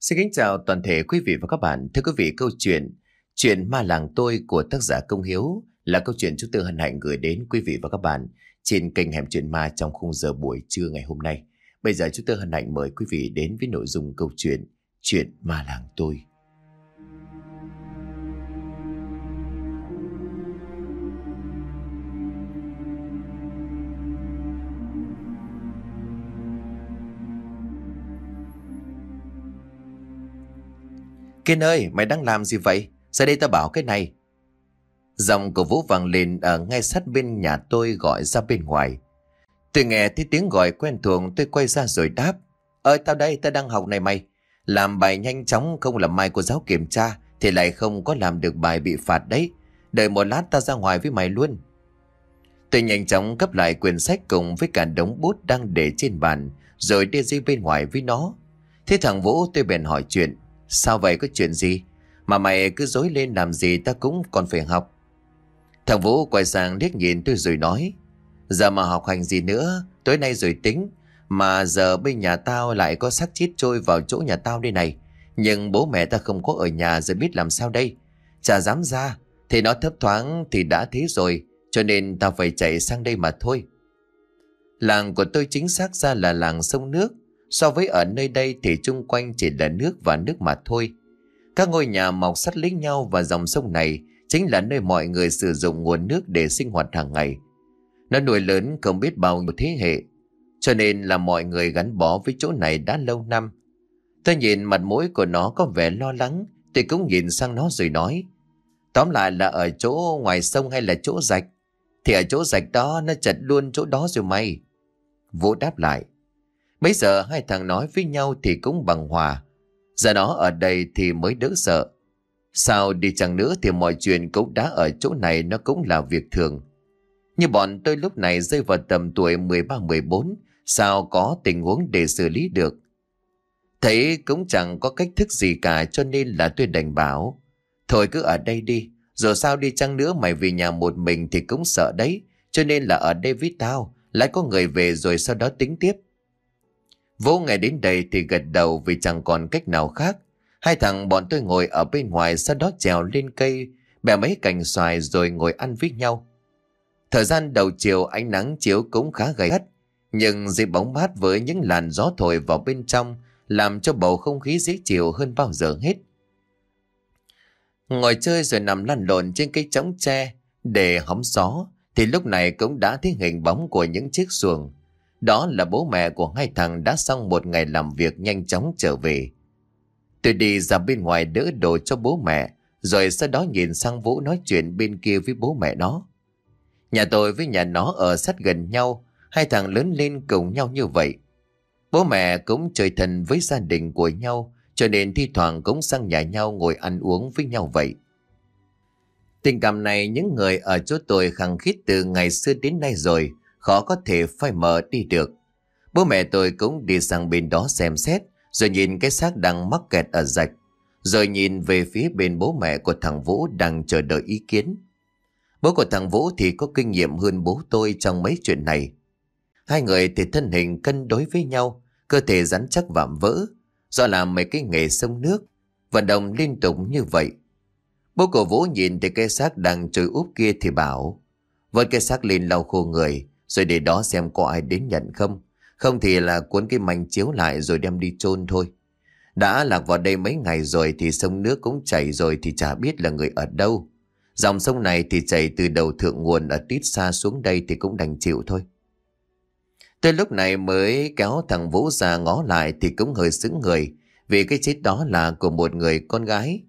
Xin kính chào toàn thể quý vị và các bạn. Thưa quý vị, câu chuyện Chuyện ma làng tôi của tác giả Công Hiếu là câu chuyện chúng tôi hân hạnh gửi đến quý vị và các bạn trên kênh Hẻm Chuyện Ma trong khung giờ buổi trưa ngày hôm nay. Bây giờ chúng tôi hân hạnh mời quý vị đến với nội dung câu chuyện Chuyện ma làng tôi. Kiên ơi, mày đang làm gì vậy? Ra đây tao bảo cái này. Giọng của Vũ vang lên ở ngay sát bên nhà tôi gọi ra bên ngoài. Tôi nghe thấy tiếng gọi quen thuộc tôi quay ra rồi đáp. Ơi tao đây, tao đang học này mày. Làm bài nhanh chóng không làm mai của giáo kiểm tra thì lại không có làm được bài bị phạt đấy. Đợi một lát tao ra ngoài với mày luôn. Tôi nhanh chóng gấp lại quyển sách cùng với cả đống bút đang để trên bàn rồi đi ra bên ngoài với nó. Thế thằng Vũ tôi bèn hỏi chuyện. Sao vậy có chuyện gì? Mà mày cứ dối lên làm gì ta cũng còn phải học. Thằng Vũ quay sang liếc nhìn tôi rồi nói. Giờ mà học hành gì nữa, tối nay rồi tính. Mà giờ bên nhà tao lại có xác chết trôi vào chỗ nhà tao đây này. Nhưng bố mẹ ta không có ở nhà giờ biết làm sao đây. Chả dám ra, thì nó thấp thoáng thì đã thế rồi. Cho nên tao phải chạy sang đây mà thôi. Làng của tôi chính xác ra là làng sông nước So với ở nơi đây thì chung quanh chỉ là nước và nước mà thôi. Các ngôi nhà mọc sắt lấy nhau và dòng sông này chính là nơi mọi người sử dụng nguồn nước để sinh hoạt hàng ngày. Nó nuôi lớn không biết bao nhiêu thế hệ, cho nên là mọi người gắn bó với chỗ này đã lâu năm. Tôi nhìn mặt mũi của nó có vẻ lo lắng, tôi cũng nhìn sang nó rồi nói. Tóm lại là ở chỗ ngoài sông hay là chỗ rạch, thì ở chỗ rạch đó nó chật luôn chỗ đó rồi mày. Vũ đáp lại, Bây giờ hai thằng nói với nhau thì cũng bằng hòa. Giờ đó ở đây thì mới đỡ sợ. Sao đi chẳng nữa thì mọi chuyện cũng đã ở chỗ này nó cũng là việc thường. Như bọn tôi lúc này rơi vào tầm tuổi 13-14, sao có tình huống để xử lý được. Thấy cũng chẳng có cách thức gì cả cho nên là tôi đành bảo. Thôi cứ ở đây đi, rồi sao đi chăng nữa mày về nhà một mình thì cũng sợ đấy, cho nên là ở đây với tao, lại có người về rồi sau đó tính tiếp. Vũ nghe đến đây thì gật đầu vì chẳng còn cách nào khác. Hai thằng bọn tôi ngồi ở bên ngoài sau đó trèo lên cây, bẻ mấy cành xoài rồi ngồi ăn với nhau. Thời gian đầu chiều ánh nắng chiếu cũng khá gay gắt, nhưng dịp bóng mát với những làn gió thổi vào bên trong làm cho bầu không khí dễ chịu hơn bao giờ hết. Ngồi chơi rồi nằm lăn lộn trên cây trống tre để hóng gió thì lúc này cũng đã thấy hình bóng của những chiếc xuồng. Đó là bố mẹ của hai thằng đã xong một ngày làm việc nhanh chóng trở về. Tôi đi ra bên ngoài đỡ đồ cho bố mẹ, rồi sau đó nhìn sang Vũ nói chuyện bên kia với bố mẹ nó. Nhà tôi với nhà nó ở sát gần nhau, hai thằng lớn lên cùng nhau như vậy. Bố mẹ cũng trời thần với gia đình của nhau, cho nên thi thoảng cũng sang nhà nhau ngồi ăn uống với nhau vậy. Tình cảm này những người ở chỗ tôi khăng khít từ ngày xưa đến nay rồi, khó có thể phai mờ đi được. Bố mẹ tôi cũng đi sang bên đó xem xét, rồi nhìn cái xác đang mắc kẹt ở rạch, rồi nhìn về phía bên bố mẹ của thằng Vũ đang chờ đợi ý kiến. Bố của thằng Vũ thì có kinh nghiệm hơn bố tôi trong mấy chuyện này. Hai người thì thân hình cân đối với nhau, cơ thể rắn chắc vạm vỡ, do làm mấy cái nghề sông nước, vận động liên tục như vậy. Bố của Vũ nhìn thấy cái xác đang trôi úp kia thì bảo, vớt cái xác lên lau khô người, rồi để đó xem có ai đến nhận không Không thì là cuốn cái mảnh chiếu lại rồi đem đi chôn thôi Đã lạc vào đây mấy ngày rồi thì sông nước cũng chảy rồi thì chả biết là người ở đâu Dòng sông này thì chảy từ đầu thượng nguồn ở tít xa xuống đây thì cũng đành chịu thôi Tới lúc này mới kéo thằng Vũ ra ngó lại thì cũng hơi sững người Vì cái chết đó là của một người con gái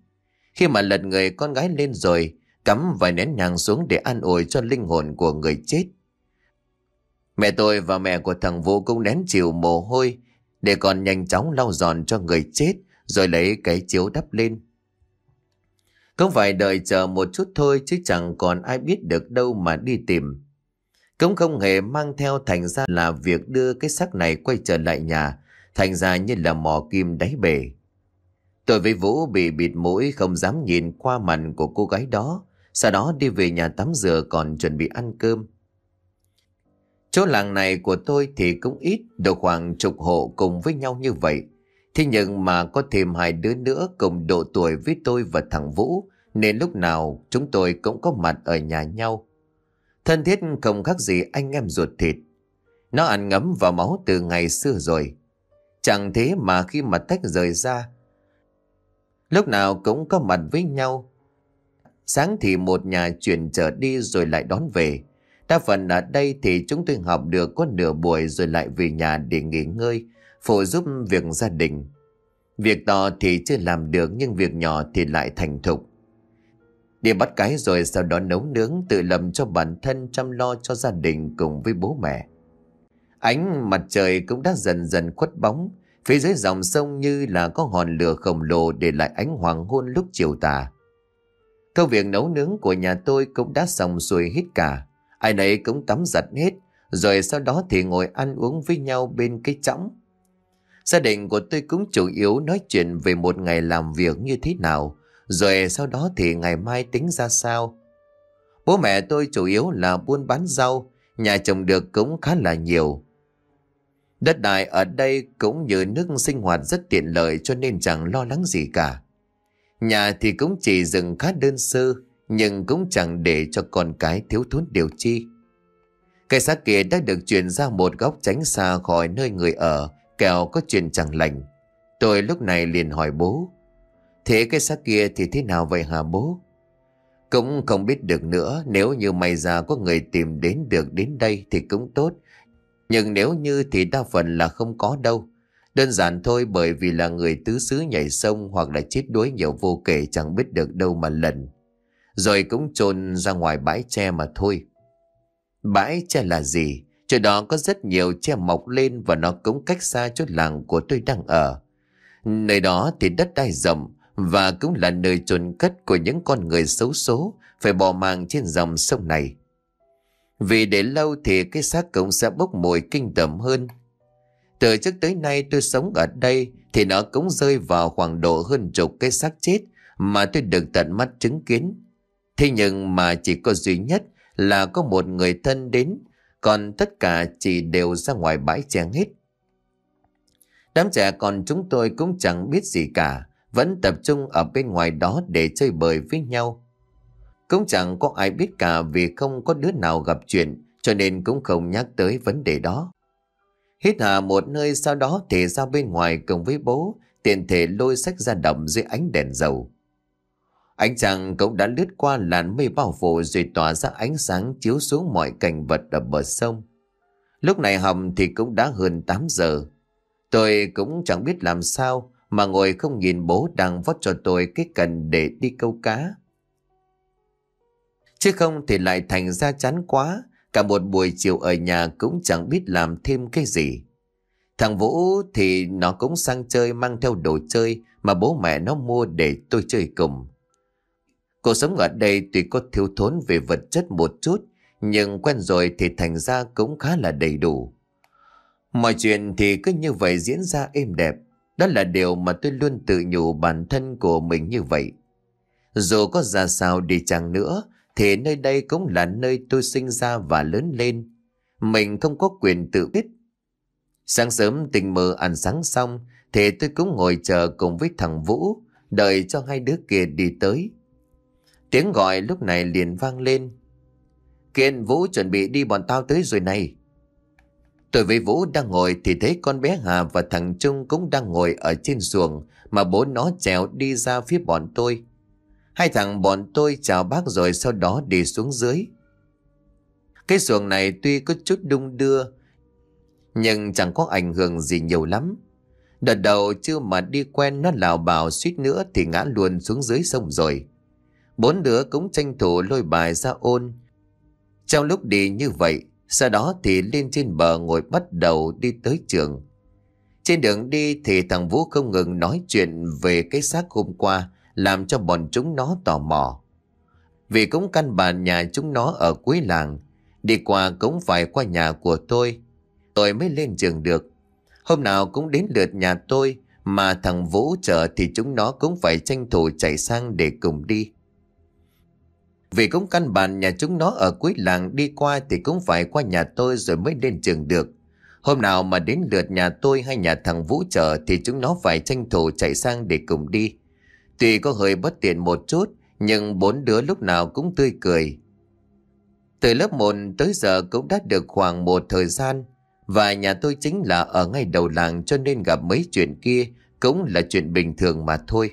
Khi mà lật người con gái lên rồi Cắm vài nén nhàng xuống để an ủi cho linh hồn của người chết Mẹ tôi và mẹ của thằng Vũ cũng nén chịu mồ hôi để còn nhanh chóng lau giòn cho người chết rồi lấy cái chiếu đắp lên. Cũng phải đợi chờ một chút thôi chứ chẳng còn ai biết được đâu mà đi tìm. Cũng không hề mang theo thành ra là việc đưa cái xác này quay trở lại nhà, thành ra như là mò kim đáy bể. Tôi với Vũ bị bịt mũi không dám nhìn qua mặt của cô gái đó, sau đó đi về nhà tắm rửa còn chuẩn bị ăn cơm. Chỗ làng này của tôi thì cũng ít, được khoảng chục hộ cùng với nhau như vậy. Thế nhưng mà có thêm hai đứa nữa cùng độ tuổi với tôi và thằng Vũ, nên lúc nào chúng tôi cũng có mặt ở nhà nhau. Thân thiết không khác gì anh em ruột thịt. Nó ăn ngấm vào máu từ ngày xưa rồi. Chẳng thế mà khi mà tách rời ra, lúc nào cũng có mặt với nhau. Sáng thì một nhà chuyển trở đi rồi lại đón về. Đa phần ở đây thì chúng tôi học được có nửa buổi rồi lại về nhà để nghỉ ngơi, phụ giúp việc gia đình. Việc to thì chưa làm được nhưng việc nhỏ thì lại thành thục. Đi bắt cái rồi sau đó nấu nướng tự lầm cho bản thân chăm lo cho gia đình cùng với bố mẹ. Ánh mặt trời cũng đã dần dần khuất bóng, phía dưới dòng sông như là có hòn lửa khổng lồ để lại ánh hoàng hôn lúc chiều tà. Câu việc nấu nướng của nhà tôi cũng đã xong xuôi hết cả. Ai nấy cũng tắm giặt hết, rồi sau đó thì ngồi ăn uống với nhau bên cái chõng. Gia đình của tôi cũng chủ yếu nói chuyện về một ngày làm việc như thế nào, rồi sau đó thì ngày mai tính ra sao. Bố mẹ tôi chủ yếu là buôn bán rau, nhà chồng được cũng khá là nhiều. Đất đai ở đây cũng như nước sinh hoạt rất tiện lợi cho nên chẳng lo lắng gì cả. Nhà thì cũng chỉ dừng khá đơn sơ, nhưng cũng chẳng để cho con cái thiếu thốn điều chi. Cái xác kia đã được chuyển ra một góc tránh xa khỏi nơi người ở, kẻo có chuyện chẳng lành. Tôi lúc này liền hỏi bố, thế cái xác kia thì thế nào vậy hả bố? Cũng không biết được nữa, nếu như may ra có người tìm đến được đến đây thì cũng tốt. Nhưng nếu như thì đa phần là không có đâu. Đơn giản thôi bởi vì là người tứ xứ nhảy sông hoặc là chết đuối nhiều vô kể chẳng biết được đâu mà lần rồi cũng trồn ra ngoài bãi tre mà thôi. Bãi tre là gì? Chỗ đó có rất nhiều tre mọc lên và nó cũng cách xa chỗ làng của tôi đang ở. Nơi đó thì đất đai rộng và cũng là nơi trồn cất của những con người xấu số phải bỏ mạng trên dòng sông này. Vì để lâu thì cái xác cũng sẽ bốc mùi kinh tởm hơn. Từ trước tới nay tôi sống ở đây thì nó cũng rơi vào khoảng độ hơn chục cái xác chết mà tôi được tận mắt chứng kiến. Thế nhưng mà chỉ có duy nhất là có một người thân đến, còn tất cả chỉ đều ra ngoài bãi che hết. Đám trẻ còn chúng tôi cũng chẳng biết gì cả, vẫn tập trung ở bên ngoài đó để chơi bời với nhau. Cũng chẳng có ai biết cả vì không có đứa nào gặp chuyện, cho nên cũng không nhắc tới vấn đề đó. Hít hà một nơi sau đó thì ra bên ngoài cùng với bố, tiện thể lôi sách ra đầm dưới ánh đèn dầu. Ánh chàng cũng đã lướt qua làn mây bao phủ rồi tỏa ra ánh sáng chiếu xuống mọi cảnh vật ở bờ sông. Lúc này hầm thì cũng đã hơn 8 giờ. Tôi cũng chẳng biết làm sao mà ngồi không nhìn bố đang vót cho tôi cái cần để đi câu cá. Chứ không thì lại thành ra chán quá, cả một buổi chiều ở nhà cũng chẳng biết làm thêm cái gì. Thằng Vũ thì nó cũng sang chơi mang theo đồ chơi mà bố mẹ nó mua để tôi chơi cùng. Cuộc sống ở đây tuy có thiếu thốn về vật chất một chút, nhưng quen rồi thì thành ra cũng khá là đầy đủ. Mọi chuyện thì cứ như vậy diễn ra êm đẹp. Đó là điều mà tôi luôn tự nhủ bản thân của mình như vậy. Dù có ra sao đi chăng nữa, thì nơi đây cũng là nơi tôi sinh ra và lớn lên. Mình không có quyền tự biết. Sáng sớm tình mơ ăn sáng xong, thì tôi cũng ngồi chờ cùng với thằng Vũ, đợi cho hai đứa kia đi tới. Tiếng gọi lúc này liền vang lên. Kiên Vũ chuẩn bị đi bọn tao tới rồi này. Tôi với Vũ đang ngồi thì thấy con bé Hà và thằng Trung cũng đang ngồi ở trên xuồng mà bố nó trèo đi ra phía bọn tôi. Hai thằng bọn tôi chào bác rồi sau đó đi xuống dưới. Cái xuồng này tuy có chút đung đưa nhưng chẳng có ảnh hưởng gì nhiều lắm. Đợt đầu chưa mà đi quen nó lào bào suýt nữa thì ngã luôn xuống dưới sông rồi. Bốn đứa cũng tranh thủ lôi bài ra ôn. Trong lúc đi như vậy, sau đó thì lên trên bờ ngồi bắt đầu đi tới trường. Trên đường đi thì thằng Vũ không ngừng nói chuyện về cái xác hôm qua, làm cho bọn chúng nó tò mò. Vì cũng căn bản nhà chúng nó ở cuối làng, đi qua cũng phải qua nhà của tôi. Tôi mới lên trường được. Hôm nào cũng đến lượt nhà tôi, mà thằng Vũ chờ thì chúng nó cũng phải tranh thủ chạy sang để cùng đi. Vì cũng căn bản nhà chúng nó ở cuối làng đi qua thì cũng phải qua nhà tôi rồi mới lên trường được. Hôm nào mà đến lượt nhà tôi hay nhà thằng Vũ chở thì chúng nó phải tranh thủ chạy sang để cùng đi. Tuy có hơi bất tiện một chút, nhưng bốn đứa lúc nào cũng tươi cười. Từ lớp 1 tới giờ cũng đã được khoảng một thời gian, và nhà tôi chính là ở ngay đầu làng cho nên gặp mấy chuyện kia cũng là chuyện bình thường mà thôi.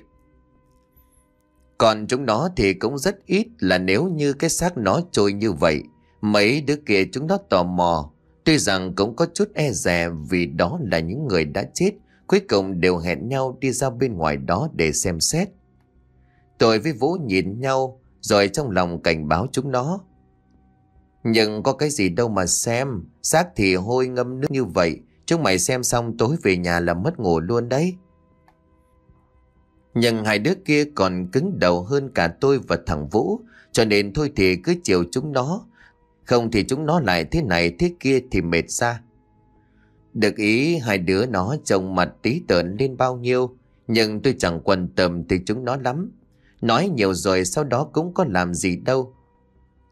Còn chúng nó thì cũng rất ít là nếu như cái xác nó trôi như vậy, mấy đứa kia chúng nó tò mò. Tuy rằng cũng có chút e dè vì đó là những người đã chết, cuối cùng đều hẹn nhau đi ra bên ngoài đó để xem xét. Tôi với Vũ nhìn nhau, rồi trong lòng cảnh báo chúng nó. Nhưng có cái gì đâu mà xem, xác thì hôi ngâm nước như vậy, chúng mày xem xong tối về nhà là mất ngủ luôn đấy. Nhưng hai đứa kia còn cứng đầu hơn cả tôi và thằng Vũ Cho nên thôi thì cứ chiều chúng nó Không thì chúng nó lại thế này thế kia thì mệt xa Được ý hai đứa nó trông mặt tí tợn lên bao nhiêu Nhưng tôi chẳng quan tâm thì chúng nó lắm Nói nhiều rồi sau đó cũng có làm gì đâu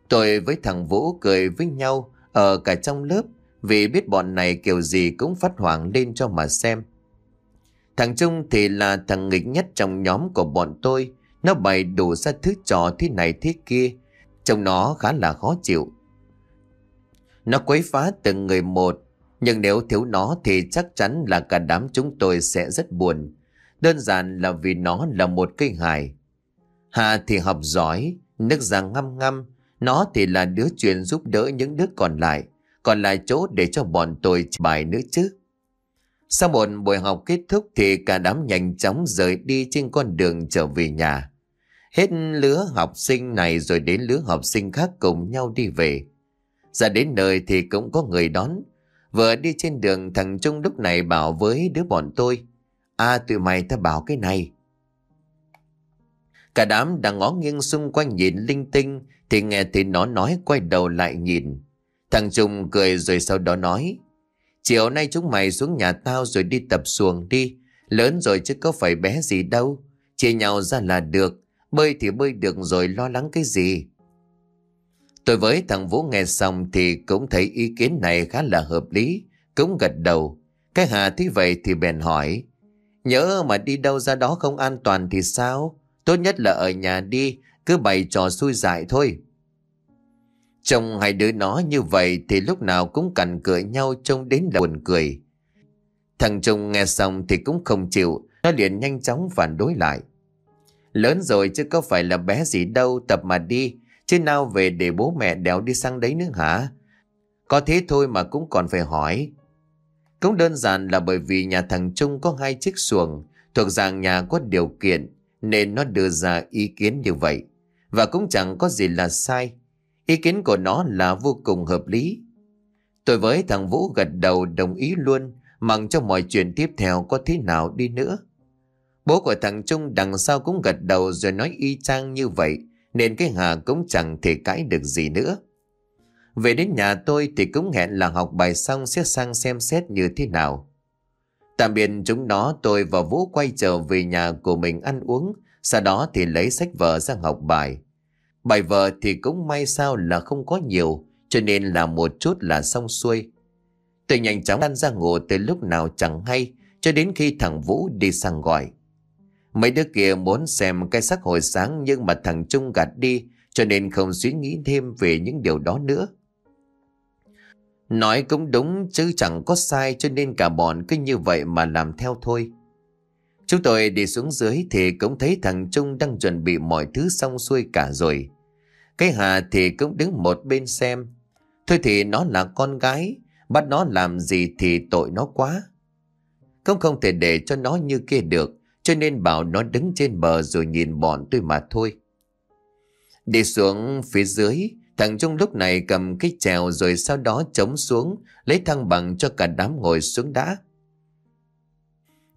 Tôi với thằng Vũ cười với nhau Ở cả trong lớp Vì biết bọn này kiểu gì cũng phát hoảng lên cho mà xem Thằng Trung thì là thằng nghịch nhất trong nhóm của bọn tôi. Nó bày đủ ra thứ trò thế này thế kia. Trông nó khá là khó chịu. Nó quấy phá từng người một. Nhưng nếu thiếu nó thì chắc chắn là cả đám chúng tôi sẽ rất buồn. Đơn giản là vì nó là một cây hài. Hà thì học giỏi, nước già ngâm ngâm, Nó thì là đứa truyền giúp đỡ những đứa còn lại. Còn lại chỗ để cho bọn tôi bài nữa chứ. Sau một buổi học kết thúc thì cả đám nhanh chóng rời đi trên con đường trở về nhà. Hết lứa học sinh này rồi đến lứa học sinh khác cùng nhau đi về. Ra đến nơi thì cũng có người đón. Vừa đi trên đường thằng Trung lúc này bảo với đứa bọn tôi. À tụi mày ta bảo cái này. Cả đám đang ngó nghiêng xung quanh nhìn linh tinh thì nghe thì nó nói quay đầu lại nhìn. Thằng Trung cười rồi sau đó nói. Chiều nay chúng mày xuống nhà tao rồi đi tập xuồng đi. Lớn rồi chứ có phải bé gì đâu. Chia nhau ra là được. Bơi thì bơi được rồi lo lắng cái gì. Tôi với thằng Vũ nghe xong thì cũng thấy ý kiến này khá là hợp lý. Cũng gật đầu. Cái Hà thế vậy thì bèn hỏi. Nhớ mà đi đâu ra đó không an toàn thì sao? Tốt nhất là ở nhà đi. Cứ bày trò xui dại thôi. Trông hai đứa nó như vậy thì lúc nào cũng cằn cười nhau trông đến là buồn cười. Thằng Trung nghe xong thì cũng không chịu, nó liền nhanh chóng phản đối lại. Lớn rồi chứ có phải là bé gì đâu, tập mà đi, chứ nào về để bố mẹ đéo đi sang đấy nữa hả? Có thế thôi mà cũng còn phải hỏi. Cũng đơn giản là bởi vì nhà thằng Trung có hai chiếc xuồng, thuộc dạng nhà có điều kiện, nên nó đưa ra ý kiến như vậy. Và cũng chẳng có gì là sai, Ý kiến của nó là vô cùng hợp lý. Tôi với thằng Vũ gật đầu đồng ý luôn, mặc cho mọi chuyện tiếp theo có thế nào đi nữa. Bố của thằng Trung đằng sau cũng gật đầu rồi nói y chang như vậy, nên cái Hà cũng chẳng thể cãi được gì nữa. Về đến nhà tôi thì cũng hẹn là học bài xong sẽ sang xem xét như thế nào. Tạm biệt chúng nó tôi và Vũ quay trở về nhà của mình ăn uống, sau đó thì lấy sách vở ra học bài. Bài vợ thì cũng may sao là không có nhiều, cho nên là một chút là xong xuôi. Tôi nhanh chóng lăn ra ngủ từ lúc nào chẳng hay, cho đến khi thằng Vũ đi sang gọi. Mấy đứa kia muốn xem cái sắc hồi sáng nhưng mà thằng Trung gạt đi, cho nên không suy nghĩ thêm về những điều đó nữa. Nói cũng đúng chứ chẳng có sai cho nên cả bọn cứ như vậy mà làm theo thôi. Chúng tôi đi xuống dưới thì cũng thấy thằng Trung đang chuẩn bị mọi thứ xong xuôi cả rồi. Cái Hà thì cũng đứng một bên xem. Thôi thì nó là con gái, bắt nó làm gì thì tội nó quá. Cũng không thể để cho nó như kia được, cho nên bảo nó đứng trên bờ rồi nhìn bọn tôi mà thôi. Đi xuống phía dưới, thằng Trung lúc này cầm cái chèo rồi sau đó chống xuống, lấy thăng bằng cho cả đám ngồi xuống đá.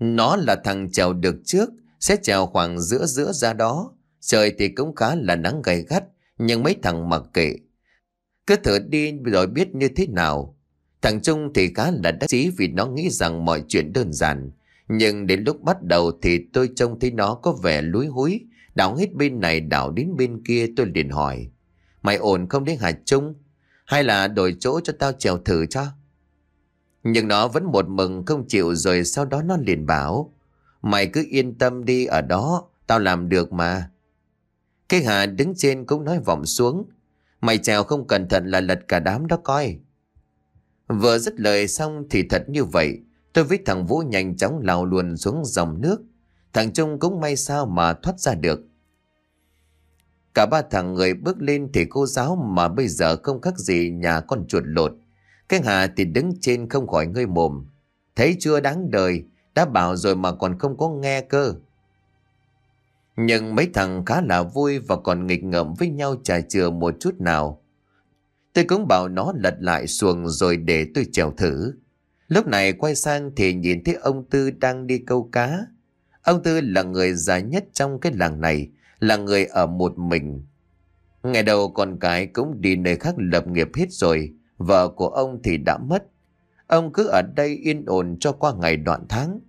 Nó là thằng chèo được trước, sẽ chèo khoảng giữa giữa ra đó. Trời thì cũng khá là nắng gay gắt, nhưng mấy thằng mặc kệ Cứ thử đi rồi biết như thế nào Thằng Trung thì khá là đắc chí vì nó nghĩ rằng mọi chuyện đơn giản Nhưng đến lúc bắt đầu thì tôi trông thấy nó có vẻ lúi húi Đảo hết bên này đảo đến bên kia tôi liền hỏi Mày ổn không đấy Hà Trung? Hay là đổi chỗ cho tao trèo thử cho? Nhưng nó vẫn một mừng không chịu rồi sau đó nó liền bảo Mày cứ yên tâm đi ở đó Tao làm được mà cái Hà đứng trên cũng nói vọng xuống. Mày trèo không cẩn thận là lật cả đám đó coi. Vừa dứt lời xong thì thật như vậy. Tôi với thằng Vũ nhanh chóng lao luồn xuống dòng nước. Thằng Trung cũng may sao mà thoát ra được. Cả ba thằng người bước lên thì cô giáo mà bây giờ không khác gì nhà con chuột lột. Cái Hà thì đứng trên không khỏi ngơi mồm. Thấy chưa đáng đời, đã bảo rồi mà còn không có nghe cơ. Nhưng mấy thằng khá là vui và còn nghịch ngợm với nhau trà chừa một chút nào. Tôi cũng bảo nó lật lại xuồng rồi để tôi trèo thử. Lúc này quay sang thì nhìn thấy ông Tư đang đi câu cá. Ông Tư là người già nhất trong cái làng này, là người ở một mình. Ngày đầu con cái cũng đi nơi khác lập nghiệp hết rồi, vợ của ông thì đã mất. Ông cứ ở đây yên ổn cho qua ngày đoạn tháng.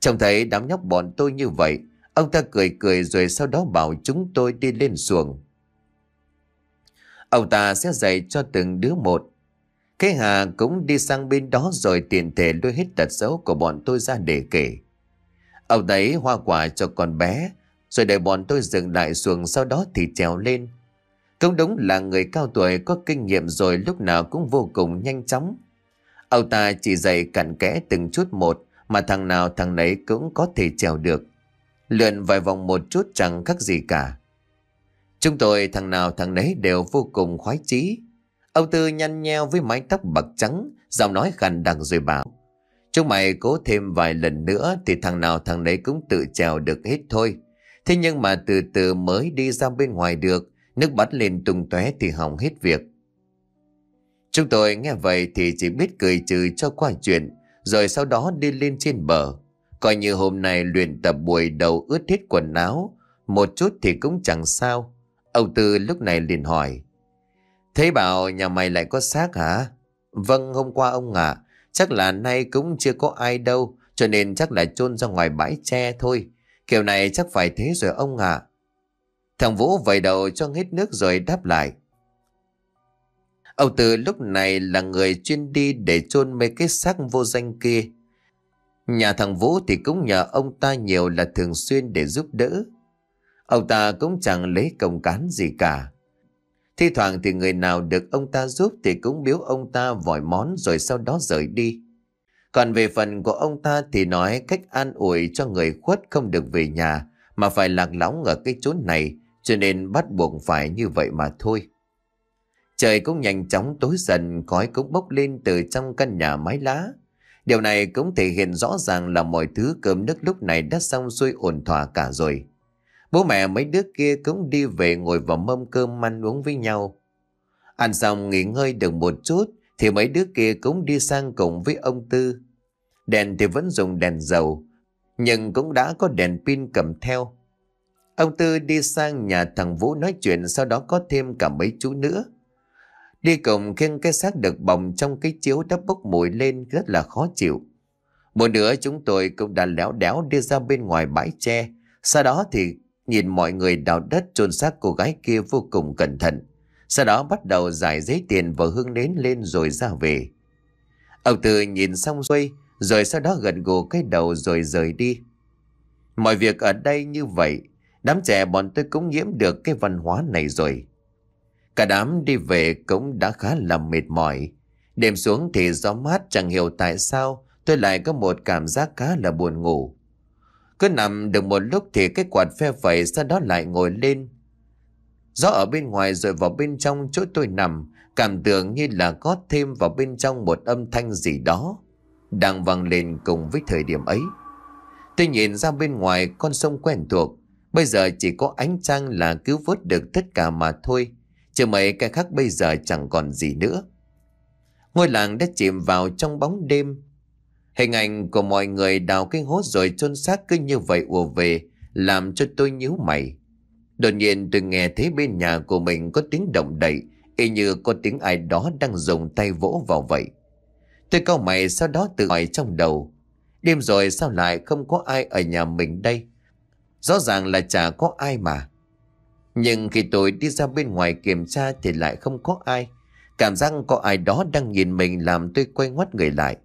Trông thấy đám nhóc bọn tôi như vậy, Ông ta cười cười rồi sau đó bảo chúng tôi đi lên xuồng. Ông ta sẽ dạy cho từng đứa một. Cái Hà cũng đi sang bên đó rồi tiền thể lôi hết tật xấu của bọn tôi ra để kể. Ông ấy hoa quả cho con bé, rồi để bọn tôi dừng lại xuồng sau đó thì trèo lên. Công đúng là người cao tuổi có kinh nghiệm rồi lúc nào cũng vô cùng nhanh chóng. Ông ta chỉ dạy cặn kẽ từng chút một mà thằng nào thằng nấy cũng có thể trèo được. Lượn vài vòng một chút chẳng khác gì cả. Chúng tôi thằng nào thằng nấy đều vô cùng khoái chí. Ông Tư nhăn nheo với mái tóc bạc trắng, giọng nói khàn đặc rồi bảo. Chúng mày cố thêm vài lần nữa thì thằng nào thằng nấy cũng tự trèo được hết thôi. Thế nhưng mà từ từ mới đi ra bên ngoài được, nước bắn lên tung tóe thì hỏng hết việc. Chúng tôi nghe vậy thì chỉ biết cười trừ cho qua chuyện, rồi sau đó đi lên trên bờ. Coi như hôm nay luyện tập buổi đầu ướt hết quần áo, một chút thì cũng chẳng sao. Âu Tư lúc này liền hỏi. Thế bảo nhà mày lại có xác hả? Vâng hôm qua ông ạ, chắc là nay cũng chưa có ai đâu, cho nên chắc là chôn ra ngoài bãi tre thôi. Kiểu này chắc phải thế rồi ông ạ. Thằng Vũ vẩy đầu cho hết nước rồi đáp lại. Âu Tư lúc này là người chuyên đi để chôn mấy cái xác vô danh kia. Nhà thằng Vũ thì cũng nhờ ông ta nhiều là thường xuyên để giúp đỡ. Ông ta cũng chẳng lấy công cán gì cả. Thi thoảng thì người nào được ông ta giúp thì cũng biếu ông ta vòi món rồi sau đó rời đi. Còn về phần của ông ta thì nói cách an ủi cho người khuất không được về nhà mà phải lạc lõng ở cái chốn này cho nên bắt buộc phải như vậy mà thôi. Trời cũng nhanh chóng tối dần khói cũng bốc lên từ trong căn nhà mái lá. Điều này cũng thể hiện rõ ràng là mọi thứ cơm nước lúc này đã xong xuôi ổn thỏa cả rồi. Bố mẹ mấy đứa kia cũng đi về ngồi vào mâm cơm ăn uống với nhau. Ăn xong nghỉ ngơi được một chút thì mấy đứa kia cũng đi sang cùng với ông Tư. Đèn thì vẫn dùng đèn dầu, nhưng cũng đã có đèn pin cầm theo. Ông Tư đi sang nhà thằng Vũ nói chuyện sau đó có thêm cả mấy chú nữa. Đi cùng khiêng cái xác được bồng trong cái chiếu đã bốc mùi lên rất là khó chịu. Một nửa chúng tôi cũng đã léo đéo đi ra bên ngoài bãi tre. Sau đó thì nhìn mọi người đào đất chôn xác cô gái kia vô cùng cẩn thận. Sau đó bắt đầu giải giấy tiền và hương nến lên rồi ra về. Ông Tư nhìn xong xuôi, rồi sau đó gần gù cái đầu rồi rời đi. Mọi việc ở đây như vậy, đám trẻ bọn tôi cũng nhiễm được cái văn hóa này rồi. Cả đám đi về cũng đã khá là mệt mỏi. Đêm xuống thì gió mát chẳng hiểu tại sao tôi lại có một cảm giác khá là buồn ngủ. Cứ nằm được một lúc thì cái quạt phe phẩy sau đó lại ngồi lên. Gió ở bên ngoài rồi vào bên trong chỗ tôi nằm, cảm tưởng như là có thêm vào bên trong một âm thanh gì đó, đang vang lên cùng với thời điểm ấy. Tôi nhìn ra bên ngoài con sông quen thuộc, bây giờ chỉ có ánh trăng là cứu vớt được tất cả mà thôi. Chứ mấy cái khác bây giờ chẳng còn gì nữa Ngôi làng đã chìm vào trong bóng đêm Hình ảnh của mọi người đào cái hố rồi chôn xác cứ như vậy ùa về Làm cho tôi nhíu mày Đột nhiên tôi nghe thấy bên nhà của mình có tiếng động đậy Y như có tiếng ai đó đang dùng tay vỗ vào vậy Tôi câu mày sau đó tự hỏi trong đầu Đêm rồi sao lại không có ai ở nhà mình đây Rõ ràng là chả có ai mà nhưng khi tôi đi ra bên ngoài kiểm tra thì lại không có ai. Cảm giác có ai đó đang nhìn mình làm tôi quay ngoắt người lại.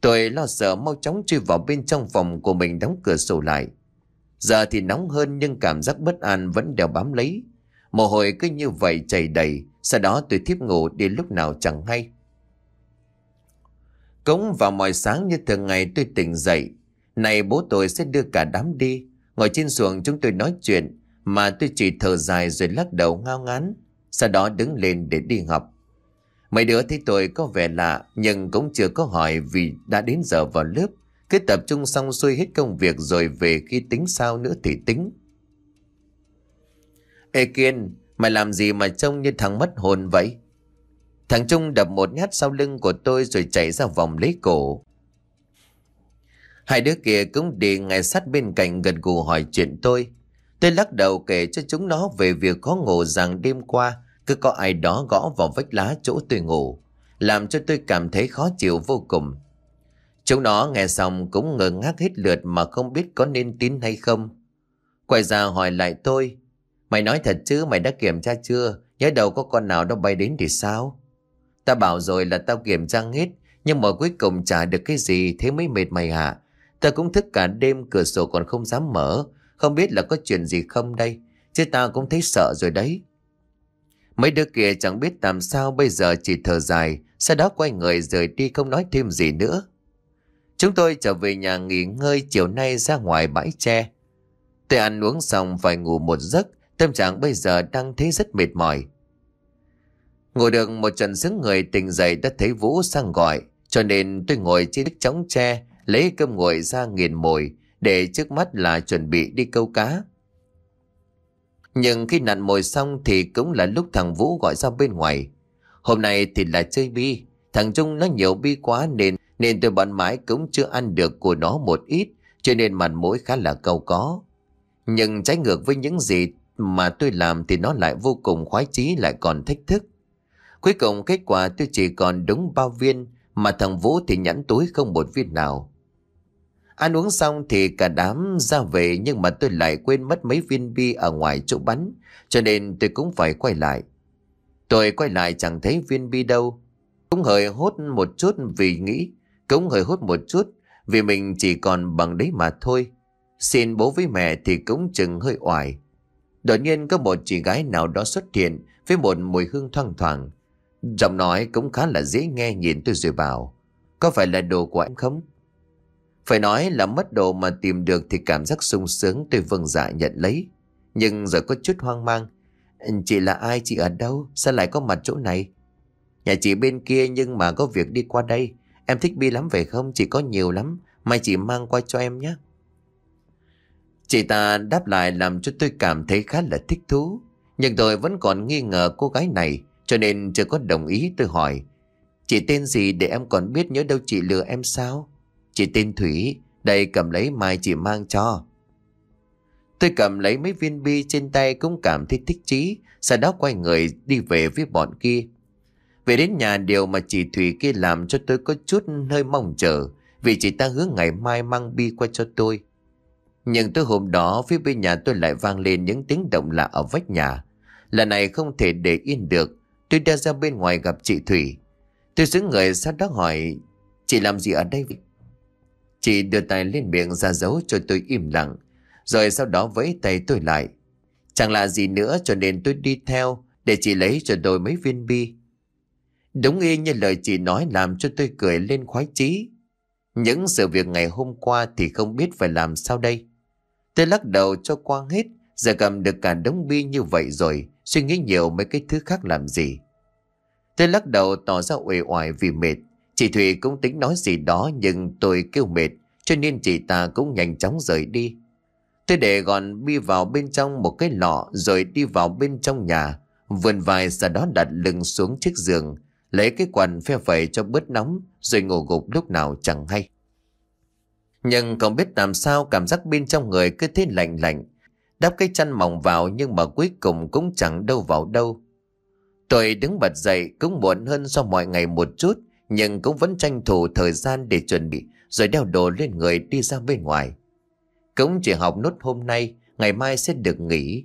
Tôi lo sợ mau chóng chui vào bên trong phòng của mình đóng cửa sổ lại. Giờ thì nóng hơn nhưng cảm giác bất an vẫn đeo bám lấy. Mồ hôi cứ như vậy chảy đầy, sau đó tôi thiếp ngủ đi lúc nào chẳng hay. Cống vào mọi sáng như thường ngày tôi tỉnh dậy. Này bố tôi sẽ đưa cả đám đi. Ngồi trên xuồng chúng tôi nói chuyện. Mà tôi chỉ thở dài rồi lắc đầu ngao ngán Sau đó đứng lên để đi học Mấy đứa thấy tôi có vẻ lạ Nhưng cũng chưa có hỏi vì đã đến giờ vào lớp Cứ tập trung xong xuôi hết công việc rồi về khi tính sao nữa thì tính Ê Kiên, mày làm gì mà trông như thằng mất hồn vậy? Thằng Trung đập một nhát sau lưng của tôi rồi chạy ra vòng lấy cổ. Hai đứa kia cũng đi ngay sát bên cạnh gần gù hỏi chuyện tôi. Tôi lắc đầu kể cho chúng nó về việc khó ngủ rằng đêm qua cứ có ai đó gõ vào vách lá chỗ tôi ngủ, làm cho tôi cảm thấy khó chịu vô cùng. Chúng nó nghe xong cũng ngơ ngác hết lượt mà không biết có nên tin hay không. Quay ra hỏi lại tôi, mày nói thật chứ mày đã kiểm tra chưa, nhớ đầu có con nào đó bay đến thì sao? Ta bảo rồi là tao kiểm tra hết, nhưng mà cuối cùng trả được cái gì thế mới mệt mày hả? À? Ta cũng thức cả đêm cửa sổ còn không dám mở, không biết là có chuyện gì không đây Chứ ta cũng thấy sợ rồi đấy Mấy đứa kia chẳng biết làm sao bây giờ chỉ thở dài Sau đó quay người rời đi không nói thêm gì nữa Chúng tôi trở về nhà nghỉ ngơi chiều nay ra ngoài bãi tre Tôi ăn uống xong phải ngủ một giấc Tâm trạng bây giờ đang thấy rất mệt mỏi Ngồi được một trận sướng người tỉnh dậy đã thấy Vũ sang gọi Cho nên tôi ngồi trên đứt chóng tre Lấy cơm ngồi ra nghiền mồi để trước mắt là chuẩn bị đi câu cá. Nhưng khi nặn mồi xong thì cũng là lúc thằng Vũ gọi ra bên ngoài. Hôm nay thì là chơi bi, thằng Trung nó nhiều bi quá nên nên tôi bận mãi cũng chưa ăn được của nó một ít, cho nên mặt mũi khá là cầu có. Nhưng trái ngược với những gì mà tôi làm thì nó lại vô cùng khoái chí lại còn thách thức. Cuối cùng kết quả tôi chỉ còn đúng ba viên mà thằng Vũ thì nhẫn túi không một viên nào. Ăn uống xong thì cả đám ra về nhưng mà tôi lại quên mất mấy viên bi ở ngoài chỗ bắn, cho nên tôi cũng phải quay lại. Tôi quay lại chẳng thấy viên bi đâu, cũng hơi hốt một chút vì nghĩ, cũng hơi hốt một chút vì mình chỉ còn bằng đấy mà thôi. Xin bố với mẹ thì cũng chừng hơi oải. Đột nhiên có một chị gái nào đó xuất hiện với một mùi hương thoang thoảng. Giọng nói cũng khá là dễ nghe nhìn tôi rồi bảo, có phải là đồ của em không? Phải nói là mất đồ mà tìm được thì cảm giác sung sướng tôi vâng dạ nhận lấy. Nhưng giờ có chút hoang mang. Chị là ai? Chị ở đâu? Sao lại có mặt chỗ này? Nhà chị bên kia nhưng mà có việc đi qua đây. Em thích bi lắm phải không? Chị có nhiều lắm. Mai chị mang qua cho em nhé. Chị ta đáp lại làm cho tôi cảm thấy khá là thích thú. Nhưng tôi vẫn còn nghi ngờ cô gái này cho nên chưa có đồng ý tôi hỏi. Chị tên gì để em còn biết nhớ đâu chị lừa em sao? Chị tên Thủy, đây cầm lấy mai chị mang cho. Tôi cầm lấy mấy viên bi trên tay cũng cảm thấy thích chí, sau đó quay người đi về với bọn kia. Về đến nhà điều mà chị Thủy kia làm cho tôi có chút hơi mong chờ, vì chị ta hứa ngày mai mang bi qua cho tôi. Nhưng tới hôm đó phía bên nhà tôi lại vang lên những tiếng động lạ ở vách nhà. Lần này không thể để yên được, tôi đã ra bên ngoài gặp chị Thủy. Tôi giữ người sát đó hỏi, chị làm gì ở đây vậy? Chị đưa tay lên miệng ra dấu cho tôi im lặng Rồi sau đó vẫy tay tôi lại Chẳng là gì nữa cho nên tôi đi theo Để chị lấy cho tôi mấy viên bi Đúng y như lời chị nói làm cho tôi cười lên khoái chí Những sự việc ngày hôm qua thì không biết phải làm sao đây Tôi lắc đầu cho qua hết Giờ cầm được cả đống bi như vậy rồi Suy nghĩ nhiều mấy cái thứ khác làm gì Tôi lắc đầu tỏ ra uể oải vì mệt Chị Thủy cũng tính nói gì đó nhưng tôi kêu mệt cho nên chị ta cũng nhanh chóng rời đi. Tôi để gọn bi vào bên trong một cái lọ rồi đi vào bên trong nhà, vườn vài sau đó đặt lưng xuống chiếc giường, lấy cái quần phe phẩy cho bớt nóng rồi ngủ gục lúc nào chẳng hay. Nhưng không biết làm sao cảm giác bên trong người cứ thế lạnh lạnh, đắp cái chăn mỏng vào nhưng mà cuối cùng cũng chẳng đâu vào đâu. Tôi đứng bật dậy cũng muộn hơn so mọi ngày một chút, nhưng cũng vẫn tranh thủ thời gian để chuẩn bị rồi đeo đồ lên người đi ra bên ngoài. Cũng chỉ học nốt hôm nay, ngày mai sẽ được nghỉ.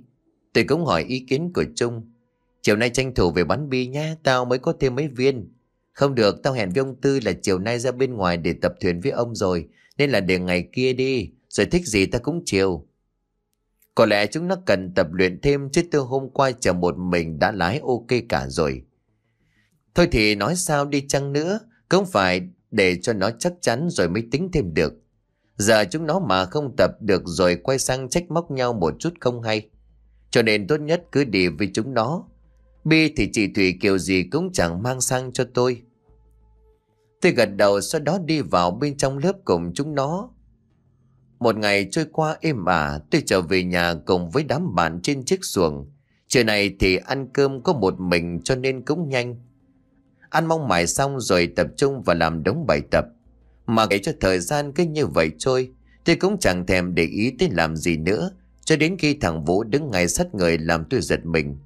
Tôi cũng hỏi ý kiến của Trung. Chiều nay tranh thủ về bắn bi nhé, tao mới có thêm mấy viên. Không được, tao hẹn với ông Tư là chiều nay ra bên ngoài để tập thuyền với ông rồi, nên là để ngày kia đi, rồi thích gì ta cũng chiều. Có lẽ chúng nó cần tập luyện thêm chứ từ hôm qua chờ một mình đã lái ok cả rồi. Thôi thì nói sao đi chăng nữa, cũng phải để cho nó chắc chắn rồi mới tính thêm được. Giờ chúng nó mà không tập được rồi quay sang trách móc nhau một chút không hay. Cho nên tốt nhất cứ đi với chúng nó. Bi thì chị Thủy kiểu gì cũng chẳng mang sang cho tôi. Tôi gật đầu sau đó đi vào bên trong lớp cùng chúng nó. Một ngày trôi qua êm ả, tôi trở về nhà cùng với đám bạn trên chiếc xuồng. trời này thì ăn cơm có một mình cho nên cũng nhanh. Ăn mong mải xong rồi tập trung vào làm đống bài tập. Mà để cho thời gian cứ như vậy trôi, tôi cũng chẳng thèm để ý tới làm gì nữa, cho đến khi thằng Vũ đứng ngay sát người làm tôi giật mình.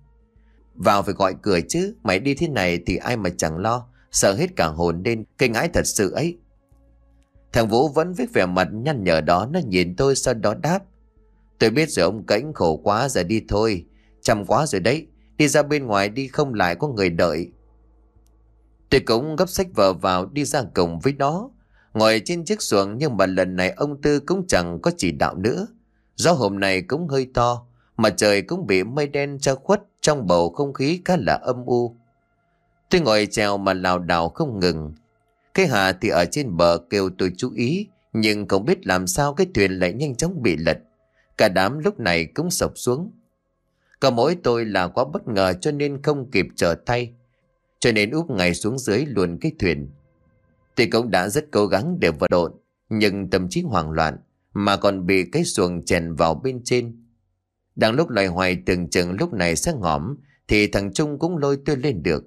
Vào phải gọi cười chứ, mày đi thế này thì ai mà chẳng lo, sợ hết cả hồn nên kinh ái thật sự ấy. Thằng Vũ vẫn viết vẻ mặt nhăn nhở đó nó nhìn tôi sau đó đáp. Tôi biết rồi ông cảnh khổ quá giờ đi thôi, chăm quá rồi đấy, đi ra bên ngoài đi không lại có người đợi, Tôi cũng gấp sách vở vào đi ra cổng với đó. Ngồi trên chiếc xuồng nhưng mà lần này ông Tư cũng chẳng có chỉ đạo nữa. Gió hôm nay cũng hơi to, mà trời cũng bị mây đen che khuất trong bầu không khí khá là âm u. Tôi ngồi chèo mà lào đảo không ngừng. Cái hà thì ở trên bờ kêu tôi chú ý, nhưng không biết làm sao cái thuyền lại nhanh chóng bị lật. Cả đám lúc này cũng sập xuống. Cả mỗi tôi là quá bất ngờ cho nên không kịp trở tay. Cho nên úp ngày xuống dưới luôn cái thuyền Tuy cũng đã rất cố gắng để vật lộn Nhưng tâm trí hoảng loạn Mà còn bị cái xuồng chèn vào bên trên Đang lúc loài hoài từng chừng lúc này sẽ ngõm Thì thằng Trung cũng lôi tôi lên được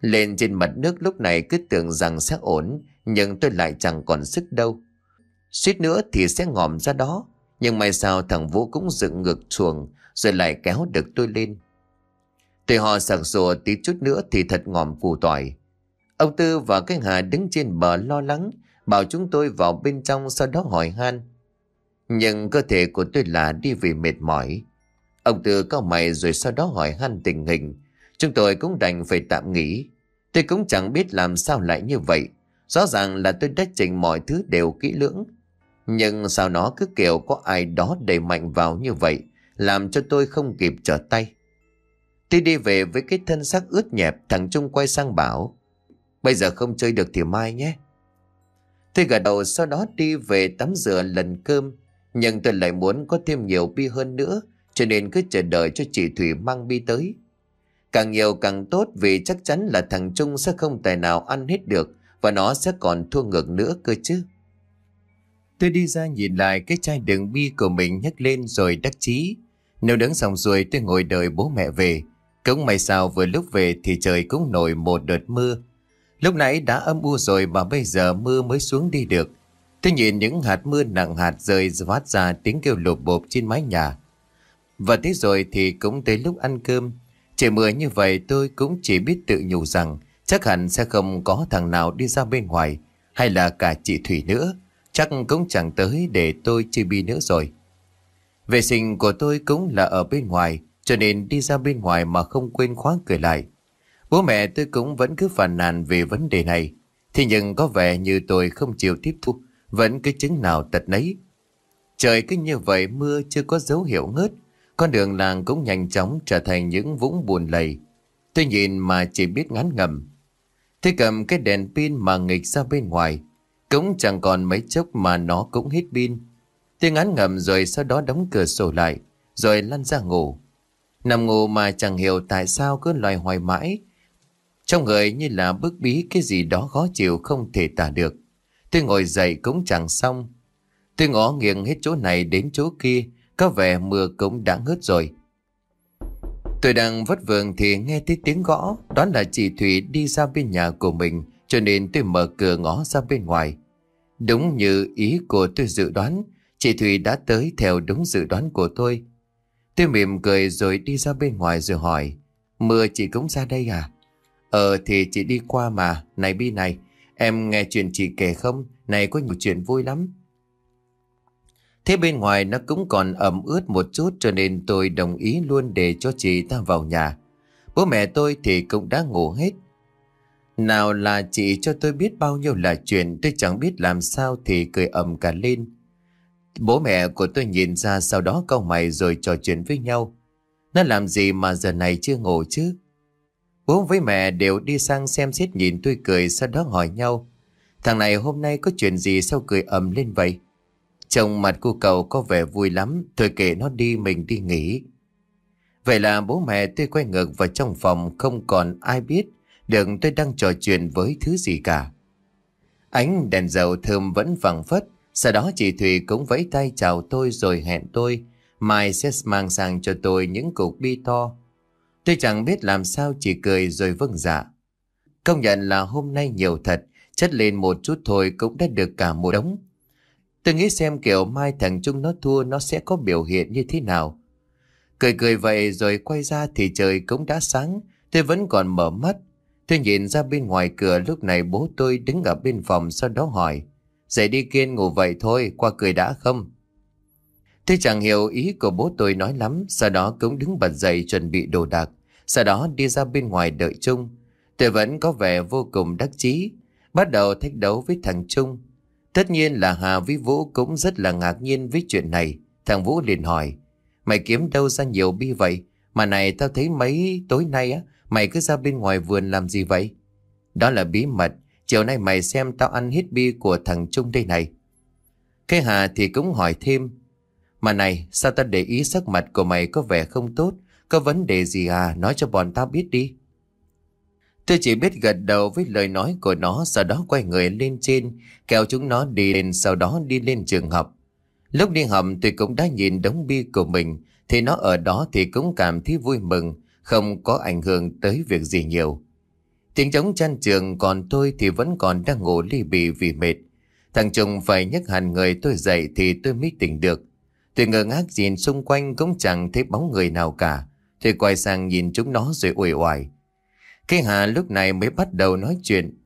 Lên trên mặt nước lúc này cứ tưởng rằng sẽ ổn Nhưng tôi lại chẳng còn sức đâu Suýt nữa thì sẽ ngõm ra đó Nhưng may sao thằng Vũ cũng dựng ngược xuồng Rồi lại kéo được tôi lên Tụi họ sặc sùa tí chút nữa thì thật ngòm củ tỏi. Ông Tư và cái Hà đứng trên bờ lo lắng, bảo chúng tôi vào bên trong sau đó hỏi han. Nhưng cơ thể của tôi là đi vì mệt mỏi. Ông Tư cao mày rồi sau đó hỏi han tình hình. Chúng tôi cũng đành phải tạm nghỉ. Tôi cũng chẳng biết làm sao lại như vậy. Rõ ràng là tôi đã chỉnh mọi thứ đều kỹ lưỡng. Nhưng sao nó cứ kiểu có ai đó đẩy mạnh vào như vậy, làm cho tôi không kịp trở tay. Tuy đi về với cái thân xác ướt nhẹp Thằng Trung quay sang bảo Bây giờ không chơi được thì mai nhé Tôi gật đầu sau đó đi về tắm rửa lần cơm Nhưng tôi lại muốn có thêm nhiều bi hơn nữa Cho nên cứ chờ đợi cho chị Thủy mang bi tới Càng nhiều càng tốt vì chắc chắn là thằng Trung sẽ không tài nào ăn hết được Và nó sẽ còn thua ngược nữa cơ chứ Tôi đi ra nhìn lại cái chai đường bi của mình nhấc lên rồi đắc chí Nếu đứng xong rồi tôi ngồi đợi bố mẹ về cũng may sao vừa lúc về thì trời cũng nổi một đợt mưa. Lúc nãy đã âm u rồi mà bây giờ mưa mới xuống đi được. Tôi nhìn những hạt mưa nặng hạt rơi phát ra tiếng kêu lột bộp trên mái nhà. Và thế rồi thì cũng tới lúc ăn cơm. Trời mưa như vậy tôi cũng chỉ biết tự nhủ rằng chắc hẳn sẽ không có thằng nào đi ra bên ngoài hay là cả chị Thủy nữa. Chắc cũng chẳng tới để tôi chơi bi nữa rồi. Vệ sinh của tôi cũng là ở bên ngoài cho nên đi ra bên ngoài mà không quên khóa cửa lại Bố mẹ tôi cũng vẫn cứ phàn nàn về vấn đề này Thế nhưng có vẻ như tôi không chịu tiếp thu Vẫn cứ chứng nào tật nấy Trời cứ như vậy mưa chưa có dấu hiệu ngớt Con đường làng cũng nhanh chóng trở thành những vũng buồn lầy Tôi nhìn mà chỉ biết ngán ngầm Thế cầm cái đèn pin mà nghịch ra bên ngoài Cũng chẳng còn mấy chốc mà nó cũng hết pin Tôi ngán ngầm rồi sau đó đóng cửa sổ lại Rồi lăn ra ngủ Nằm ngủ mà chẳng hiểu tại sao cứ loài hoài mãi. Trong người như là bức bí cái gì đó khó chịu không thể tả được. Tôi ngồi dậy cũng chẳng xong. Tôi ngó nghiêng hết chỗ này đến chỗ kia, có vẻ mưa cũng đã ngớt rồi. Tôi đang vất vưởng thì nghe thấy tiếng gõ, đó là chị Thủy đi ra bên nhà của mình, cho nên tôi mở cửa ngõ ra bên ngoài. Đúng như ý của tôi dự đoán, chị Thủy đã tới theo đúng dự đoán của tôi. Tôi mỉm cười rồi đi ra bên ngoài rồi hỏi. Mưa chị cũng ra đây à? Ờ thì chị đi qua mà. Này Bi này, em nghe chuyện chị kể không? Này có nhiều chuyện vui lắm. Thế bên ngoài nó cũng còn ẩm ướt một chút cho nên tôi đồng ý luôn để cho chị ta vào nhà. Bố mẹ tôi thì cũng đã ngủ hết. Nào là chị cho tôi biết bao nhiêu là chuyện tôi chẳng biết làm sao thì cười ầm cả lên. Bố mẹ của tôi nhìn ra sau đó câu mày rồi trò chuyện với nhau. Nó làm gì mà giờ này chưa ngủ chứ? Bố với mẹ đều đi sang xem xét nhìn tôi cười sau đó hỏi nhau. Thằng này hôm nay có chuyện gì sao cười ầm lên vậy? Trông mặt cô cậu có vẻ vui lắm, tôi kể nó đi mình đi nghỉ. Vậy là bố mẹ tôi quay ngược vào trong phòng không còn ai biết đừng tôi đang trò chuyện với thứ gì cả. Ánh đèn dầu thơm vẫn vàng phất, sau đó chị Thủy cũng vẫy tay chào tôi rồi hẹn tôi Mai sẽ mang sang cho tôi những cục bi to Tôi chẳng biết làm sao chỉ cười rồi vâng dạ Công nhận là hôm nay nhiều thật Chất lên một chút thôi cũng đã được cả một đống Tôi nghĩ xem kiểu mai thằng Trung nó thua Nó sẽ có biểu hiện như thế nào Cười cười vậy rồi quay ra thì trời cũng đã sáng Tôi vẫn còn mở mắt Tôi nhìn ra bên ngoài cửa lúc này bố tôi đứng ở bên phòng sau đó hỏi Dậy đi Kiên ngủ vậy thôi Qua cười đã không Thế chẳng hiểu ý của bố tôi nói lắm Sau đó cũng đứng bật dậy chuẩn bị đồ đạc Sau đó đi ra bên ngoài đợi Chung Tôi vẫn có vẻ vô cùng đắc chí Bắt đầu thách đấu với thằng Trung Tất nhiên là Hà với Vũ cũng rất là ngạc nhiên với chuyện này Thằng Vũ liền hỏi Mày kiếm đâu ra nhiều bi vậy Mà này tao thấy mấy tối nay á Mày cứ ra bên ngoài vườn làm gì vậy Đó là bí mật Chiều nay mày xem tao ăn hít bi của thằng Trung đây này. Cái Hà thì cũng hỏi thêm. Mà này, sao tao để ý sắc mặt của mày có vẻ không tốt? Có vấn đề gì à? Nói cho bọn tao biết đi. Tôi chỉ biết gật đầu với lời nói của nó Sau đó quay người lên trên Kéo chúng nó đi lên Sau đó đi lên trường học Lúc đi học tôi cũng đã nhìn đống bi của mình Thì nó ở đó thì cũng cảm thấy vui mừng Không có ảnh hưởng tới việc gì nhiều Tiếng trống chăn trường còn tôi thì vẫn còn đang ngủ ly bì vì mệt. Thằng Trung phải nhấc hẳn người tôi dậy thì tôi mới tỉnh được. Tôi ngơ ngác nhìn xung quanh cũng chẳng thấy bóng người nào cả. Tôi quay sang nhìn chúng nó rồi uể oải. Cái Hà lúc này mới bắt đầu nói chuyện.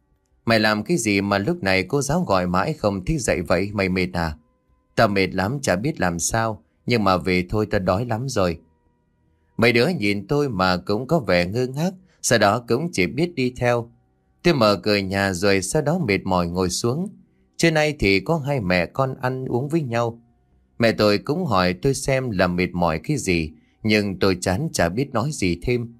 Mày làm cái gì mà lúc này cô giáo gọi mãi không thích dậy vậy mày mệt à? Tao mệt lắm chả biết làm sao, nhưng mà về thôi tao đói lắm rồi. Mấy đứa nhìn tôi mà cũng có vẻ ngơ ngác sau đó cũng chỉ biết đi theo Tôi mở cửa nhà rồi sau đó mệt mỏi ngồi xuống Trưa nay thì có hai mẹ con ăn uống với nhau Mẹ tôi cũng hỏi tôi xem là mệt mỏi cái gì Nhưng tôi chán chả biết nói gì thêm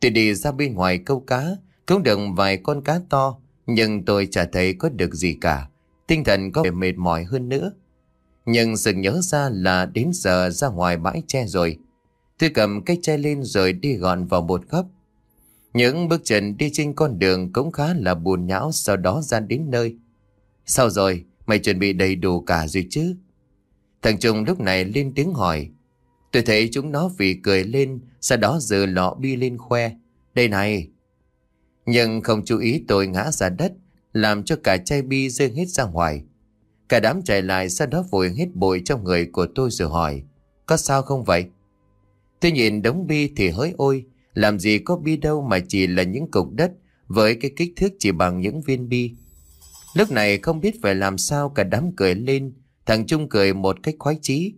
Tôi đi ra bên ngoài câu cá Cũng được vài con cá to Nhưng tôi chả thấy có được gì cả Tinh thần có vẻ mệt mỏi hơn nữa Nhưng sự nhớ ra là đến giờ ra ngoài bãi tre rồi Tôi cầm cái chai lên rồi đi gọn vào một góc những bước chân đi trên con đường cũng khá là buồn nhão sau đó gian đến nơi. Sao rồi, mày chuẩn bị đầy đủ cả rồi chứ? Thằng Trung lúc này lên tiếng hỏi. Tôi thấy chúng nó vì cười lên, sau đó giờ lọ bi lên khoe. Đây này! Nhưng không chú ý tôi ngã ra đất, làm cho cả chai bi rơi hết ra ngoài. Cả đám chạy lại sau đó vội hết bụi trong người của tôi rồi hỏi. Có sao không vậy? Tôi nhìn đống bi thì hỡi ôi, làm gì có bi đâu mà chỉ là những cục đất với cái kích thước chỉ bằng những viên bi. Lúc này không biết phải làm sao cả đám cười lên, thằng Trung cười một cách khoái chí.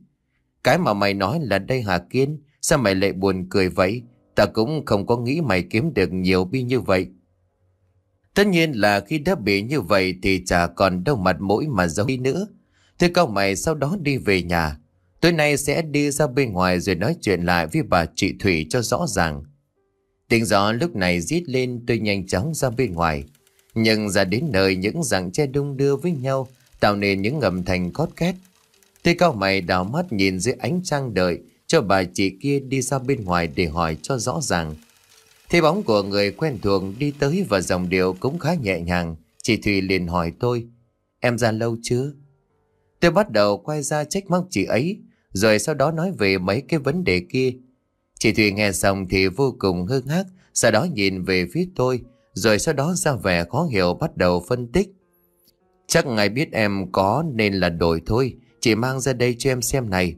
Cái mà mày nói là đây Hà Kiên, sao mày lại buồn cười vậy? Ta cũng không có nghĩ mày kiếm được nhiều bi như vậy. Tất nhiên là khi đã bị như vậy thì chả còn đâu mặt mũi mà giấu đi nữa. Thế cậu mày sau đó đi về nhà. Tối nay sẽ đi ra bên ngoài rồi nói chuyện lại với bà chị Thủy cho rõ ràng. Tiếng gió lúc này rít lên tôi nhanh chóng ra bên ngoài. Nhưng ra đến nơi những rặng tre đung đưa với nhau tạo nên những ngầm thành khót két. Tôi cao mày đào mắt nhìn dưới ánh trăng đợi cho bà chị kia đi ra bên ngoài để hỏi cho rõ ràng. Thế bóng của người quen thuộc đi tới và dòng điệu cũng khá nhẹ nhàng. Chị Thùy liền hỏi tôi, em ra lâu chưa? Tôi bắt đầu quay ra trách móc chị ấy, rồi sau đó nói về mấy cái vấn đề kia Chị Thùy nghe xong thì vô cùng hưng hắc, sau đó nhìn về phía tôi, rồi sau đó ra vẻ khó hiểu bắt đầu phân tích. Chắc ngài biết em có nên là đổi thôi, chị mang ra đây cho em xem này.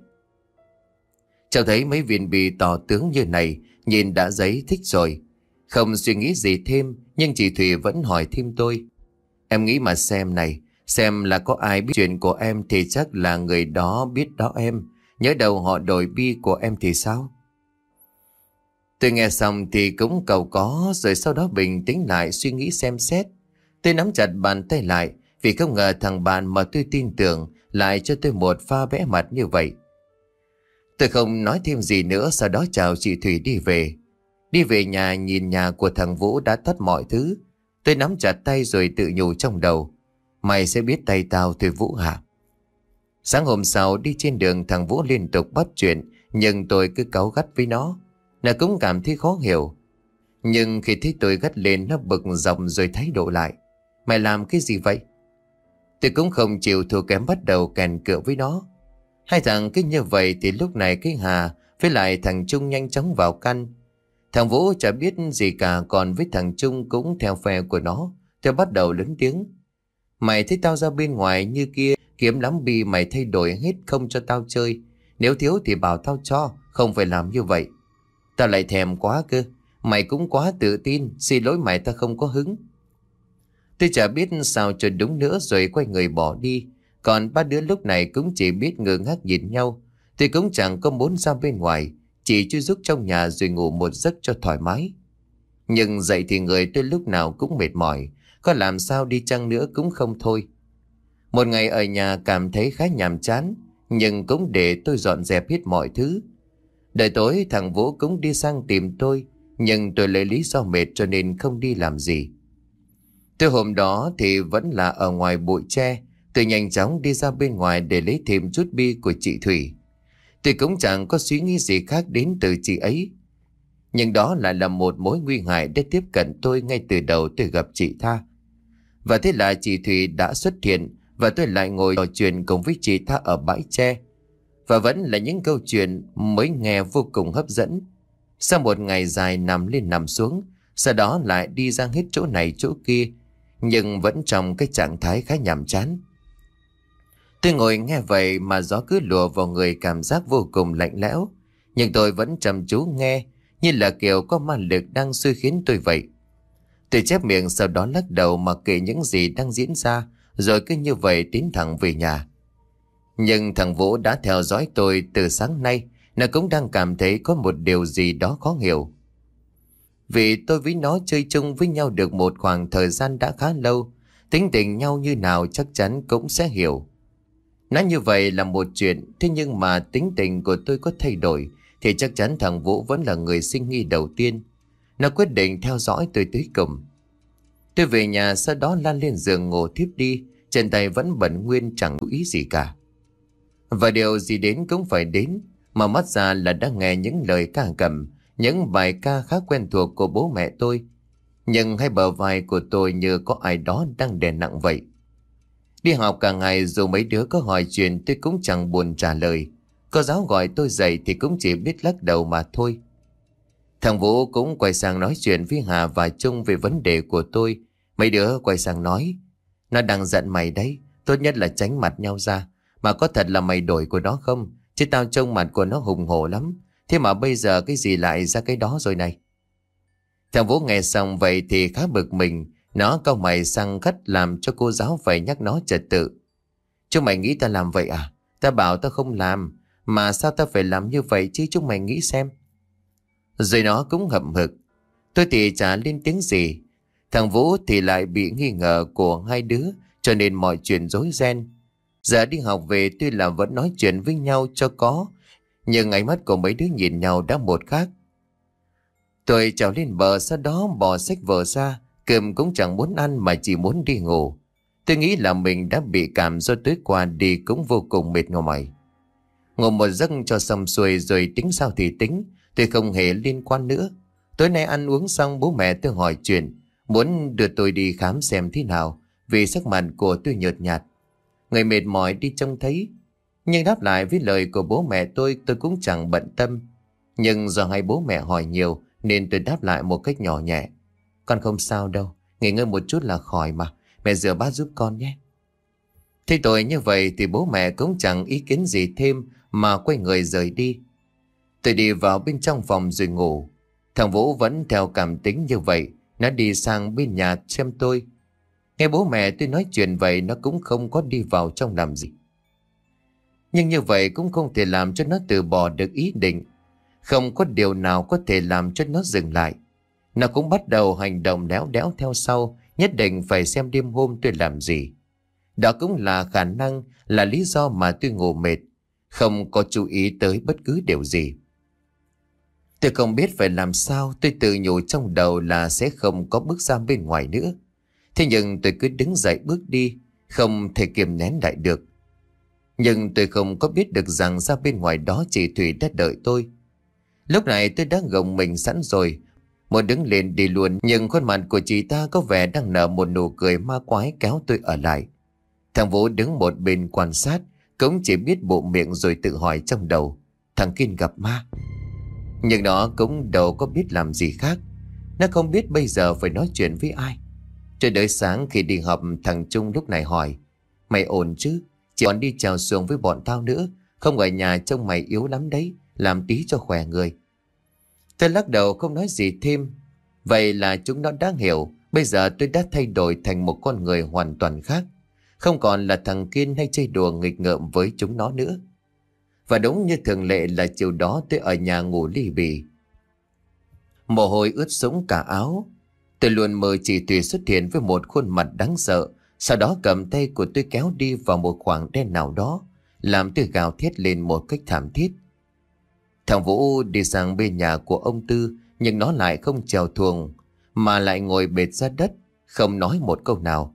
Cháu thấy mấy viên bì tỏ tướng như này, nhìn đã giấy thích rồi. Không suy nghĩ gì thêm, nhưng chị Thùy vẫn hỏi thêm tôi. Em nghĩ mà xem này, xem là có ai biết chuyện của em thì chắc là người đó biết đó em. Nhớ đầu họ đổi bi của em thì sao? Tôi nghe xong thì cũng cầu có rồi sau đó bình tĩnh lại suy nghĩ xem xét. Tôi nắm chặt bàn tay lại vì không ngờ thằng bạn mà tôi tin tưởng lại cho tôi một pha vẽ mặt như vậy. Tôi không nói thêm gì nữa sau đó chào chị Thủy đi về. Đi về nhà nhìn nhà của thằng Vũ đã tắt mọi thứ. Tôi nắm chặt tay rồi tự nhủ trong đầu. Mày sẽ biết tay tao Thủy Vũ hả? Sáng hôm sau đi trên đường thằng Vũ liên tục bắt chuyện nhưng tôi cứ cáu gắt với nó. Nó cũng cảm thấy khó hiểu Nhưng khi thấy tôi gắt lên Nó bực dọc rồi thái độ lại Mày làm cái gì vậy Tôi cũng không chịu thua kém bắt đầu kèn cựa với nó Hai thằng cứ như vậy Thì lúc này cái Hà Với lại thằng Trung nhanh chóng vào căn Thằng Vũ chả biết gì cả Còn với thằng Trung cũng theo phe của nó Tôi bắt đầu lớn tiếng Mày thấy tao ra bên ngoài như kia Kiếm lắm bi mày thay đổi hết không cho tao chơi Nếu thiếu thì bảo tao cho Không phải làm như vậy Tao lại thèm quá cơ. Mày cũng quá tự tin. Xin lỗi mày tao không có hứng. Tôi chả biết sao cho đúng nữa rồi quay người bỏ đi. Còn ba đứa lúc này cũng chỉ biết ngơ ngác nhìn nhau. Tôi cũng chẳng có muốn ra bên ngoài. Chỉ chui rúc trong nhà rồi ngủ một giấc cho thoải mái. Nhưng dậy thì người tôi lúc nào cũng mệt mỏi. Có làm sao đi chăng nữa cũng không thôi. Một ngày ở nhà cảm thấy khá nhàm chán. Nhưng cũng để tôi dọn dẹp hết mọi thứ Đợi tối thằng Vũ cũng đi sang tìm tôi Nhưng tôi lấy lý do mệt cho nên không đi làm gì Tôi hôm đó thì vẫn là ở ngoài bụi tre Tôi nhanh chóng đi ra bên ngoài để lấy thêm chút bi của chị Thủy Tôi cũng chẳng có suy nghĩ gì khác đến từ chị ấy Nhưng đó lại là một mối nguy hại để tiếp cận tôi ngay từ đầu tôi gặp chị Tha Và thế là chị Thủy đã xuất hiện Và tôi lại ngồi trò chuyện cùng với chị Tha ở bãi tre và vẫn là những câu chuyện mới nghe vô cùng hấp dẫn Sau một ngày dài nằm lên nằm xuống Sau đó lại đi ra hết chỗ này chỗ kia Nhưng vẫn trong cái trạng thái khá nhàm chán Tôi ngồi nghe vậy mà gió cứ lùa vào người cảm giác vô cùng lạnh lẽo Nhưng tôi vẫn trầm chú nghe Như là kiểu có ma lực đang suy khiến tôi vậy Tôi chép miệng sau đó lắc đầu mà kệ những gì đang diễn ra Rồi cứ như vậy tiến thẳng về nhà nhưng thằng Vũ đã theo dõi tôi từ sáng nay, nó cũng đang cảm thấy có một điều gì đó khó hiểu. Vì tôi với nó chơi chung với nhau được một khoảng thời gian đã khá lâu, tính tình nhau như nào chắc chắn cũng sẽ hiểu. Nói như vậy là một chuyện, thế nhưng mà tính tình của tôi có thay đổi, thì chắc chắn thằng Vũ vẫn là người sinh nghi đầu tiên. Nó quyết định theo dõi tôi tới cùng. Tôi về nhà sau đó lan lên giường ngủ thiếp đi, trên tay vẫn bẩn nguyên chẳng có ý gì cả. Và điều gì đến cũng phải đến, mà mắt ra là đã nghe những lời ca cầm, những bài ca khá quen thuộc của bố mẹ tôi. Nhưng hai bờ vai của tôi như có ai đó đang đè nặng vậy. Đi học cả ngày dù mấy đứa có hỏi chuyện tôi cũng chẳng buồn trả lời. có giáo gọi tôi dậy thì cũng chỉ biết lắc đầu mà thôi. Thằng Vũ cũng quay sang nói chuyện với Hà và Trung về vấn đề của tôi. Mấy đứa quay sang nói. Nó đang giận mày đấy. Tốt nhất là tránh mặt nhau ra. Mà có thật là mày đổi của nó không? Chứ tao trông mặt của nó hùng hổ lắm. Thế mà bây giờ cái gì lại ra cái đó rồi này? Thằng Vũ nghe xong vậy thì khá bực mình. Nó câu mày sang khách làm cho cô giáo phải nhắc nó trật tự. Chúng mày nghĩ ta làm vậy à? Ta bảo ta không làm. Mà sao ta phải làm như vậy chứ chúng mày nghĩ xem. Rồi nó cũng hậm hực. Tôi thì chả lên tiếng gì. Thằng Vũ thì lại bị nghi ngờ của hai đứa cho nên mọi chuyện rối ren. Giờ đi học về tuy là vẫn nói chuyện với nhau cho có, nhưng ánh mắt của mấy đứa nhìn nhau đã một khác. Tôi trèo lên bờ sau đó bỏ sách vở ra, cơm cũng chẳng muốn ăn mà chỉ muốn đi ngủ. Tôi nghĩ là mình đã bị cảm do tối qua đi cũng vô cùng mệt mày Ngủ một giấc cho xong xuôi rồi tính sao thì tính, tôi không hề liên quan nữa. Tối nay ăn uống xong bố mẹ tôi hỏi chuyện, muốn đưa tôi đi khám xem thế nào vì sắc mặt của tôi nhợt nhạt. Người mệt mỏi đi trông thấy Nhưng đáp lại với lời của bố mẹ tôi Tôi cũng chẳng bận tâm Nhưng do hai bố mẹ hỏi nhiều Nên tôi đáp lại một cách nhỏ nhẹ Con không sao đâu Nghỉ ngơi một chút là khỏi mà Mẹ rửa bát giúp con nhé Thế tội như vậy thì bố mẹ cũng chẳng ý kiến gì thêm Mà quay người rời đi Tôi đi vào bên trong phòng rồi ngủ Thằng Vũ vẫn theo cảm tính như vậy Nó đi sang bên nhà xem tôi Nghe bố mẹ tôi nói chuyện vậy nó cũng không có đi vào trong làm gì. Nhưng như vậy cũng không thể làm cho nó từ bỏ được ý định. Không có điều nào có thể làm cho nó dừng lại. Nó cũng bắt đầu hành động đéo đéo theo sau, nhất định phải xem đêm hôm tôi làm gì. Đó cũng là khả năng, là lý do mà tôi ngủ mệt, không có chú ý tới bất cứ điều gì. Tôi không biết phải làm sao, tôi tự nhủ trong đầu là sẽ không có bước ra bên ngoài nữa. Thế nhưng tôi cứ đứng dậy bước đi, không thể kiềm nén lại được. Nhưng tôi không có biết được rằng ra bên ngoài đó chị Thủy đã đợi tôi. Lúc này tôi đã gồng mình sẵn rồi, muốn đứng lên đi luôn nhưng khuôn mặt của chị ta có vẻ đang nở một nụ cười ma quái kéo tôi ở lại. Thằng Vũ đứng một bên quan sát, cũng chỉ biết bộ miệng rồi tự hỏi trong đầu, thằng kinh gặp ma. Nhưng nó cũng đâu có biết làm gì khác, nó không biết bây giờ phải nói chuyện với ai. Trời đợi sáng khi đi học thằng Trung lúc này hỏi Mày ổn chứ? Chỉ còn đi chào xuồng với bọn tao nữa Không ở nhà trông mày yếu lắm đấy Làm tí cho khỏe người Tôi lắc đầu không nói gì thêm Vậy là chúng nó đáng hiểu Bây giờ tôi đã thay đổi thành một con người hoàn toàn khác Không còn là thằng Kiên hay chơi đùa nghịch ngợm với chúng nó nữa Và đúng như thường lệ là chiều đó tôi ở nhà ngủ lì bì Mồ hôi ướt sũng cả áo Tôi luôn mời chị tùy xuất hiện với một khuôn mặt đáng sợ, sau đó cầm tay của tôi kéo đi vào một khoảng đen nào đó, làm tôi gào thét lên một cách thảm thiết. Thằng Vũ đi sang bên nhà của ông Tư, nhưng nó lại không trèo thuồng, mà lại ngồi bệt ra đất, không nói một câu nào.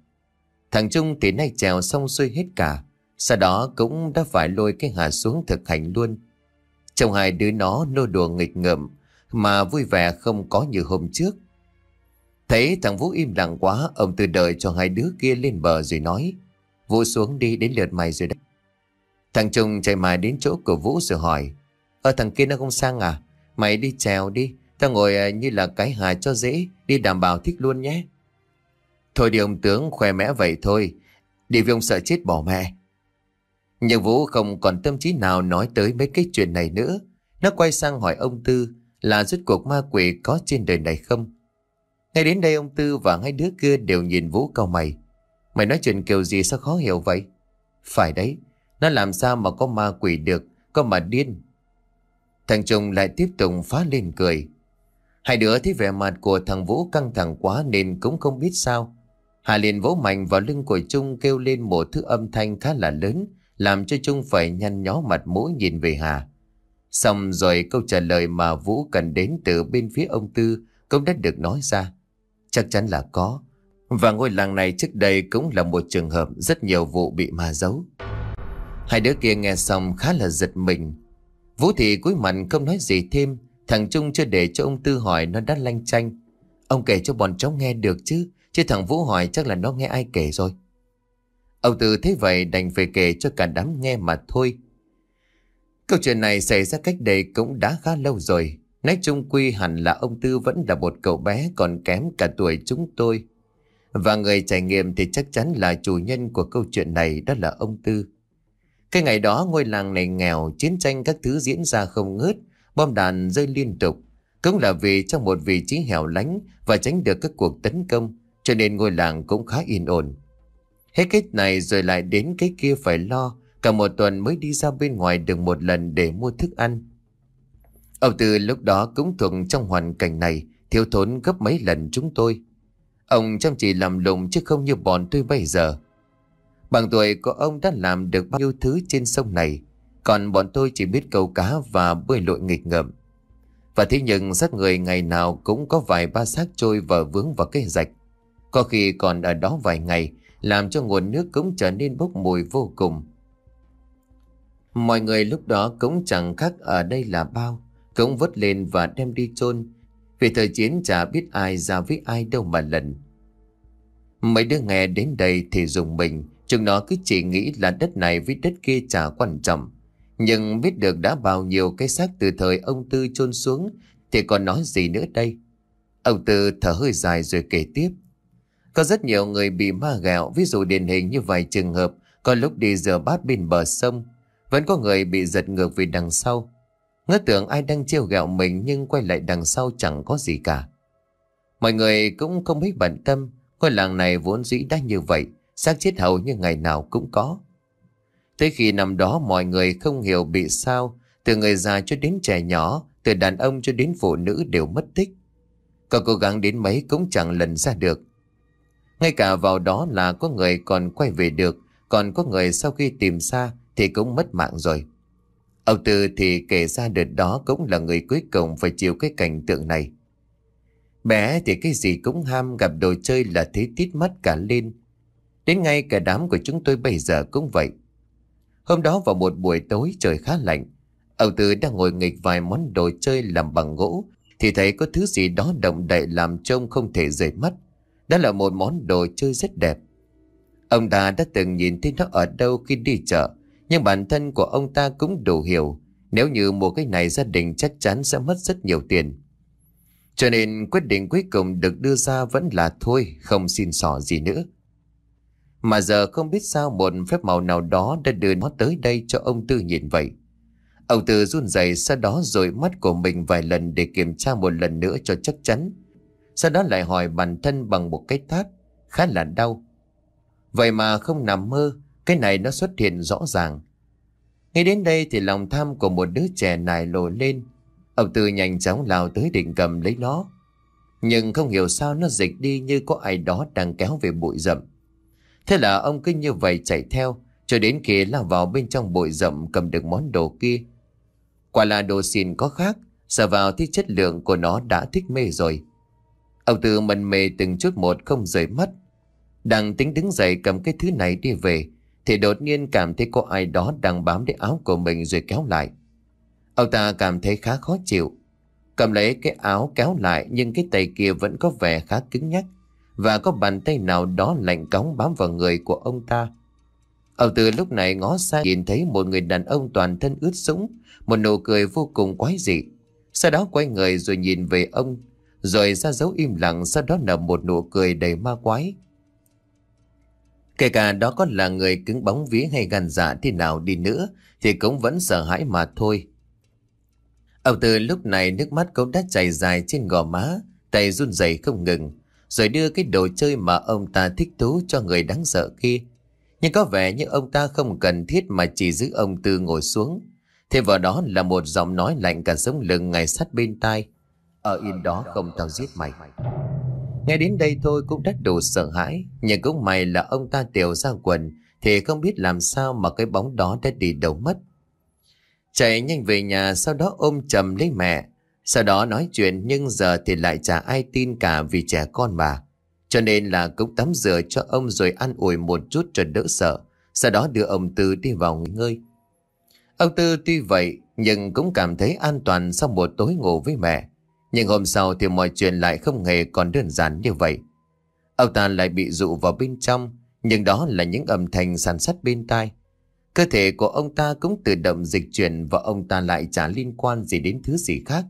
Thằng Trung thì nay trèo xong xuôi hết cả, sau đó cũng đã phải lôi cái Hà xuống thực hành luôn. Trong hai đứa nó nô đùa nghịch ngợm, mà vui vẻ không có như hôm trước. Thấy thằng Vũ im lặng quá, ông từ đợi cho hai đứa kia lên bờ rồi nói. Vũ xuống đi đến lượt mày rồi đấy. Thằng Trung chạy mãi đến chỗ của Vũ rồi hỏi. Ờ thằng kia nó không sang à? Mày đi trèo đi, tao ngồi à, như là cái hài cho dễ, đi đảm bảo thích luôn nhé. Thôi đi ông tướng, khoe mẽ vậy thôi. Đi vì ông sợ chết bỏ mẹ. Nhưng Vũ không còn tâm trí nào nói tới mấy cái chuyện này nữa. Nó quay sang hỏi ông Tư là rốt cuộc ma quỷ có trên đời này không? Ngay đến đây ông Tư và hai đứa kia đều nhìn Vũ cau mày. Mày nói chuyện kiểu gì sao khó hiểu vậy? Phải đấy, nó làm sao mà có ma quỷ được, có mà điên. Thằng Trung lại tiếp tục phá lên cười. Hai đứa thấy vẻ mặt của thằng Vũ căng thẳng quá nên cũng không biết sao. Hà liền vỗ mạnh vào lưng của Trung kêu lên một thứ âm thanh khá là lớn, làm cho Trung phải nhăn nhó mặt mũi nhìn về Hà. Xong rồi câu trả lời mà Vũ cần đến từ bên phía ông Tư cũng đã được nói ra. Chắc chắn là có. Và ngôi làng này trước đây cũng là một trường hợp rất nhiều vụ bị ma giấu. Hai đứa kia nghe xong khá là giật mình. Vũ thị cúi mặt không nói gì thêm. Thằng Trung chưa để cho ông Tư hỏi nó đã lanh chanh. Ông kể cho bọn cháu nghe được chứ. Chứ thằng Vũ hỏi chắc là nó nghe ai kể rồi. Ông Tư thấy vậy đành phải kể cho cả đám nghe mà thôi. Câu chuyện này xảy ra cách đây cũng đã khá lâu rồi. Nói chung quy hẳn là ông Tư vẫn là một cậu bé còn kém cả tuổi chúng tôi. Và người trải nghiệm thì chắc chắn là chủ nhân của câu chuyện này đó là ông Tư. Cái ngày đó ngôi làng này nghèo, chiến tranh các thứ diễn ra không ngớt, bom đạn rơi liên tục. Cũng là vì trong một vị trí hẻo lánh và tránh được các cuộc tấn công, cho nên ngôi làng cũng khá yên ổn. Hết cái này rồi lại đến cái kia phải lo, cả một tuần mới đi ra bên ngoài được một lần để mua thức ăn. Ông Tư lúc đó cũng thuận trong hoàn cảnh này, thiếu thốn gấp mấy lần chúng tôi. Ông chăm chỉ làm lụng chứ không như bọn tôi bây giờ. Bằng tuổi của ông đã làm được bao nhiêu thứ trên sông này, còn bọn tôi chỉ biết câu cá và bơi lội nghịch ngợm. Và thế nhưng xác người ngày nào cũng có vài ba xác trôi và vướng vào cái rạch. Có khi còn ở đó vài ngày, làm cho nguồn nước cũng trở nên bốc mùi vô cùng. Mọi người lúc đó cũng chẳng khác ở đây là bao. Cũng vớt lên và đem đi chôn Vì thời chiến chả biết ai ra với ai đâu mà lần Mấy đứa nghe đến đây thì dùng mình Chúng nó cứ chỉ nghĩ là đất này với đất kia chả quan trọng Nhưng biết được đã bao nhiêu cái xác từ thời ông Tư chôn xuống Thì còn nói gì nữa đây Ông Tư thở hơi dài rồi kể tiếp Có rất nhiều người bị ma gạo Ví dụ điển hình như vài trường hợp Có lúc đi rửa bát bên bờ sông Vẫn có người bị giật ngược về đằng sau Ngỡ tưởng ai đang trêu gẹo mình nhưng quay lại đằng sau chẳng có gì cả. Mọi người cũng không biết bận tâm, ngôi làng này vốn dĩ đã như vậy, xác chết hầu như ngày nào cũng có. Tới khi năm đó mọi người không hiểu bị sao, từ người già cho đến trẻ nhỏ, từ đàn ông cho đến phụ nữ đều mất tích. Có cố gắng đến mấy cũng chẳng lần ra được. Ngay cả vào đó là có người còn quay về được, còn có người sau khi tìm xa thì cũng mất mạng rồi. Ông Tư thì kể ra đợt đó cũng là người cuối cùng phải chịu cái cảnh tượng này. Bé thì cái gì cũng ham gặp đồ chơi là thấy tít mắt cả lên. Đến ngay cả đám của chúng tôi bây giờ cũng vậy. Hôm đó vào một buổi tối trời khá lạnh. Ông Tư đang ngồi nghịch vài món đồ chơi làm bằng gỗ thì thấy có thứ gì đó động đậy làm trông không thể rời mắt. Đó là một món đồ chơi rất đẹp. Ông ta đã từng nhìn thấy nó ở đâu khi đi chợ nhưng bản thân của ông ta cũng đủ hiểu Nếu như mua cái này gia đình chắc chắn sẽ mất rất nhiều tiền Cho nên quyết định cuối cùng được đưa ra vẫn là thôi Không xin sỏ gì nữa Mà giờ không biết sao một phép màu nào đó đã đưa nó tới đây cho ông Tư nhìn vậy Ông Tư run rẩy sau đó rồi mắt của mình vài lần để kiểm tra một lần nữa cho chắc chắn Sau đó lại hỏi bản thân bằng một cái thát khá là đau Vậy mà không nằm mơ cái này nó xuất hiện rõ ràng. Ngay đến đây thì lòng tham của một đứa trẻ này lồi lên. Ông Tư nhanh chóng lao tới định cầm lấy nó. Nhưng không hiểu sao nó dịch đi như có ai đó đang kéo về bụi rậm. Thế là ông cứ như vậy chạy theo cho đến khi lao vào bên trong bụi rậm cầm được món đồ kia. Quả là đồ xìn có khác, sợ vào thì chất lượng của nó đã thích mê rồi. Ông Tư mần mê từng chút một không rời mắt. Đang tính đứng dậy cầm cái thứ này đi về thì đột nhiên cảm thấy có ai đó đang bám lấy áo của mình rồi kéo lại Ông ta cảm thấy khá khó chịu Cầm lấy cái áo kéo lại nhưng cái tay kia vẫn có vẻ khá cứng nhắc Và có bàn tay nào đó lạnh cóng bám vào người của ông ta Ông từ lúc này ngó xa nhìn thấy một người đàn ông toàn thân ướt sũng Một nụ cười vô cùng quái dị Sau đó quay người rồi nhìn về ông Rồi ra dấu im lặng sau đó nở một nụ cười đầy ma quái Kể cả đó có là người cứng bóng vía hay gan dạ thế nào đi nữa thì cũng vẫn sợ hãi mà thôi. Ông từ lúc này nước mắt cũng đã chảy dài trên gò má, tay run rẩy không ngừng, rồi đưa cái đồ chơi mà ông ta thích thú cho người đáng sợ kia. Nhưng có vẻ như ông ta không cần thiết mà chỉ giữ ông Tư ngồi xuống. Thêm vào đó là một giọng nói lạnh cả sống lưng ngay sát bên tai. Ở yên đó không tao giết mày. Nghe đến đây thôi cũng đã đủ sợ hãi Nhưng cũng may là ông ta tiểu ra quần Thì không biết làm sao mà cái bóng đó đã đi đâu mất Chạy nhanh về nhà sau đó ôm chầm lấy mẹ Sau đó nói chuyện nhưng giờ thì lại chả ai tin cả vì trẻ con mà, Cho nên là cũng tắm rửa cho ông rồi ăn ủi một chút cho đỡ sợ Sau đó đưa ông Tư đi vào nghỉ ngơi Ông Tư tuy vậy nhưng cũng cảm thấy an toàn sau một tối ngủ với mẹ nhưng hôm sau thì mọi chuyện lại không hề còn đơn giản như vậy. Ông ta lại bị dụ vào bên trong, nhưng đó là những âm thanh sàn sắt bên tai. Cơ thể của ông ta cũng tự động dịch chuyển và ông ta lại chả liên quan gì đến thứ gì khác.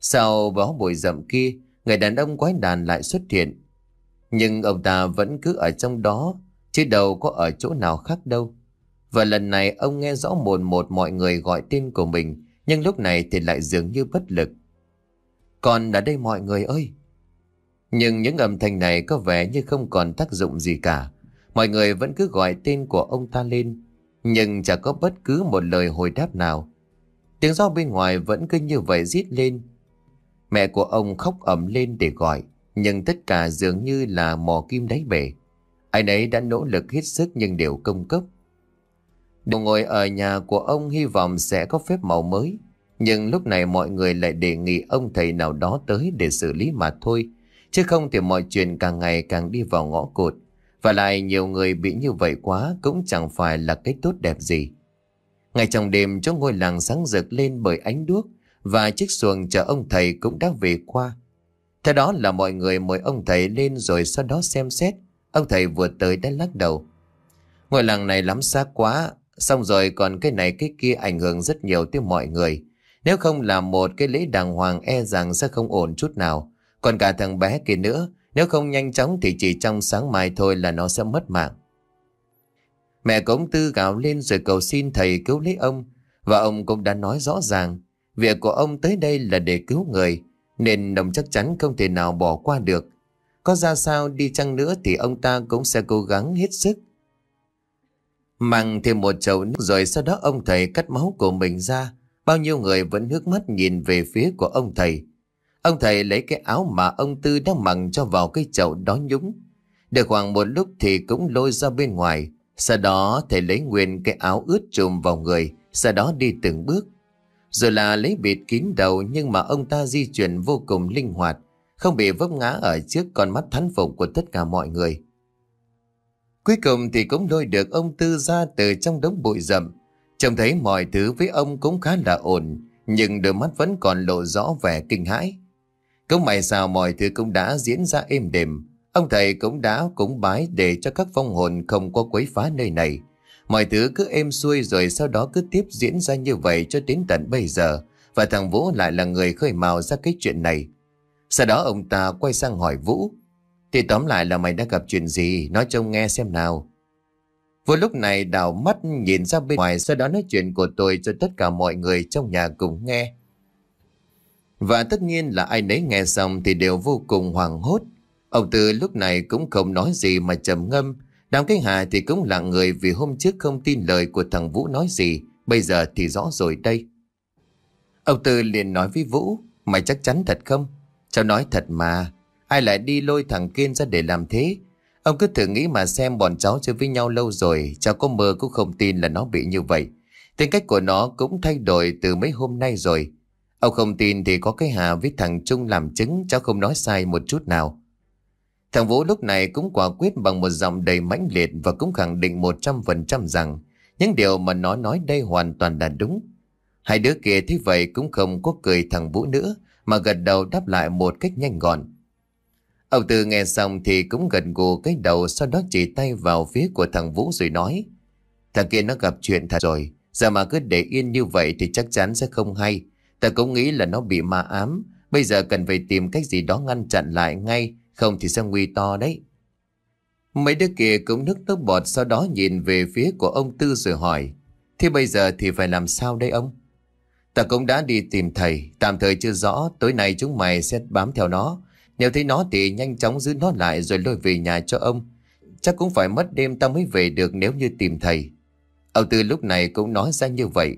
Sau vó bụi rậm kia, người đàn ông quái đàn lại xuất hiện. Nhưng ông ta vẫn cứ ở trong đó, chứ đâu có ở chỗ nào khác đâu. Và lần này ông nghe rõ mồn một mọi người gọi tên của mình, nhưng lúc này thì lại dường như bất lực. Còn ở đây mọi người ơi! Nhưng những âm thanh này có vẻ như không còn tác dụng gì cả. Mọi người vẫn cứ gọi tên của ông ta lên. Nhưng chả có bất cứ một lời hồi đáp nào. Tiếng gió bên ngoài vẫn cứ như vậy rít lên. Mẹ của ông khóc ẩm lên để gọi. Nhưng tất cả dường như là mò kim đáy bể. Anh ấy đã nỗ lực hết sức nhưng đều công cấp. Đồ ngồi ở nhà của ông hy vọng sẽ có phép màu mới. Nhưng lúc này mọi người lại đề nghị ông thầy nào đó tới để xử lý mà thôi. Chứ không thì mọi chuyện càng ngày càng đi vào ngõ cụt. Và lại nhiều người bị như vậy quá cũng chẳng phải là cái tốt đẹp gì. Ngày trong đêm cho ngôi làng sáng rực lên bởi ánh đuốc và chiếc xuồng chở ông thầy cũng đã về qua. Theo đó là mọi người mời ông thầy lên rồi sau đó xem xét. Ông thầy vừa tới đã lắc đầu. Ngôi làng này lắm xa quá, xong rồi còn cái này cái kia ảnh hưởng rất nhiều tới mọi người. Nếu không làm một cái lễ đàng hoàng e rằng sẽ không ổn chút nào. Còn cả thằng bé kia nữa, nếu không nhanh chóng thì chỉ trong sáng mai thôi là nó sẽ mất mạng. Mẹ cũng tư gào lên rồi cầu xin thầy cứu lấy ông. Và ông cũng đã nói rõ ràng, việc của ông tới đây là để cứu người, nên đồng chắc chắn không thể nào bỏ qua được. Có ra sao đi chăng nữa thì ông ta cũng sẽ cố gắng hết sức. Mang thêm một chậu nước rồi sau đó ông thầy cắt máu của mình ra Bao nhiêu người vẫn nước mắt nhìn về phía của ông thầy. Ông thầy lấy cái áo mà ông Tư đang mặc cho vào cái chậu đó nhúng. Được khoảng một lúc thì cũng lôi ra bên ngoài. Sau đó thầy lấy nguyên cái áo ướt trùm vào người. Sau đó đi từng bước. Rồi là lấy bịt kín đầu nhưng mà ông ta di chuyển vô cùng linh hoạt. Không bị vấp ngã ở trước con mắt thán phục của tất cả mọi người. Cuối cùng thì cũng lôi được ông Tư ra từ trong đống bụi rậm. Trông thấy mọi thứ với ông cũng khá là ổn, nhưng đôi mắt vẫn còn lộ rõ vẻ kinh hãi. Cũng may sao mọi thứ cũng đã diễn ra êm đềm. Ông thầy cũng đã cúng bái để cho các vong hồn không có quấy phá nơi này. Mọi thứ cứ êm xuôi rồi sau đó cứ tiếp diễn ra như vậy cho đến tận bây giờ. Và thằng Vũ lại là người khơi mào ra cái chuyện này. Sau đó ông ta quay sang hỏi Vũ. Thì tóm lại là mày đã gặp chuyện gì, nói cho ông nghe xem nào. Vừa lúc này đảo mắt nhìn ra bên ngoài sau đó nói chuyện của tôi cho tất cả mọi người trong nhà cùng nghe. Và tất nhiên là ai nấy nghe xong thì đều vô cùng hoảng hốt. Ông Tư lúc này cũng không nói gì mà trầm ngâm. đám cái Hà thì cũng là người vì hôm trước không tin lời của thằng Vũ nói gì. Bây giờ thì rõ rồi đây. Ông Tư liền nói với Vũ. Mày chắc chắn thật không? Cháu nói thật mà. Ai lại đi lôi thằng Kiên ra để làm thế? Ông cứ thử nghĩ mà xem bọn cháu chơi với nhau lâu rồi, cháu có mơ cũng không tin là nó bị như vậy. Tính cách của nó cũng thay đổi từ mấy hôm nay rồi. Ông không tin thì có cái Hà với thằng Trung làm chứng cháu không nói sai một chút nào. Thằng Vũ lúc này cũng quả quyết bằng một giọng đầy mãnh liệt và cũng khẳng định 100% rằng những điều mà nó nói đây hoàn toàn là đúng. Hai đứa kia thấy vậy cũng không có cười thằng Vũ nữa mà gật đầu đáp lại một cách nhanh gọn. Ông Tư nghe xong thì cũng gần gù cái đầu sau đó chỉ tay vào phía của thằng Vũ rồi nói. Thằng kia nó gặp chuyện thật rồi, giờ mà cứ để yên như vậy thì chắc chắn sẽ không hay. Ta cũng nghĩ là nó bị ma ám, bây giờ cần phải tìm cách gì đó ngăn chặn lại ngay, không thì sẽ nguy to đấy. Mấy đứa kia cũng nước nước bọt sau đó nhìn về phía của ông Tư rồi hỏi. Thế bây giờ thì phải làm sao đây ông? Ta cũng đã đi tìm thầy, tạm thời chưa rõ, tối nay chúng mày sẽ bám theo nó. Nếu thấy nó thì nhanh chóng giữ nó lại rồi lôi về nhà cho ông. Chắc cũng phải mất đêm ta mới về được nếu như tìm thầy. Ông Tư lúc này cũng nói ra như vậy.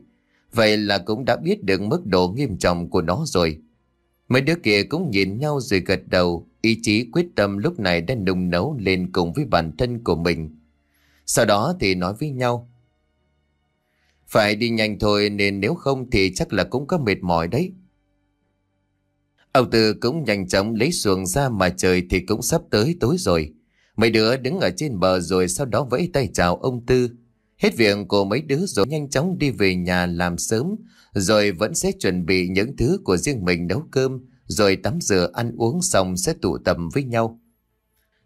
Vậy là cũng đã biết được mức độ nghiêm trọng của nó rồi. Mấy đứa kia cũng nhìn nhau rồi gật đầu, ý chí quyết tâm lúc này đã nung nấu lên cùng với bản thân của mình. Sau đó thì nói với nhau. Phải đi nhanh thôi nên nếu không thì chắc là cũng có mệt mỏi đấy. Ông Tư cũng nhanh chóng lấy xuồng ra mà trời thì cũng sắp tới tối rồi. Mấy đứa đứng ở trên bờ rồi sau đó vẫy tay chào ông Tư. Hết việc của mấy đứa rồi nhanh chóng đi về nhà làm sớm, rồi vẫn sẽ chuẩn bị những thứ của riêng mình nấu cơm, rồi tắm rửa ăn uống xong sẽ tụ tập với nhau.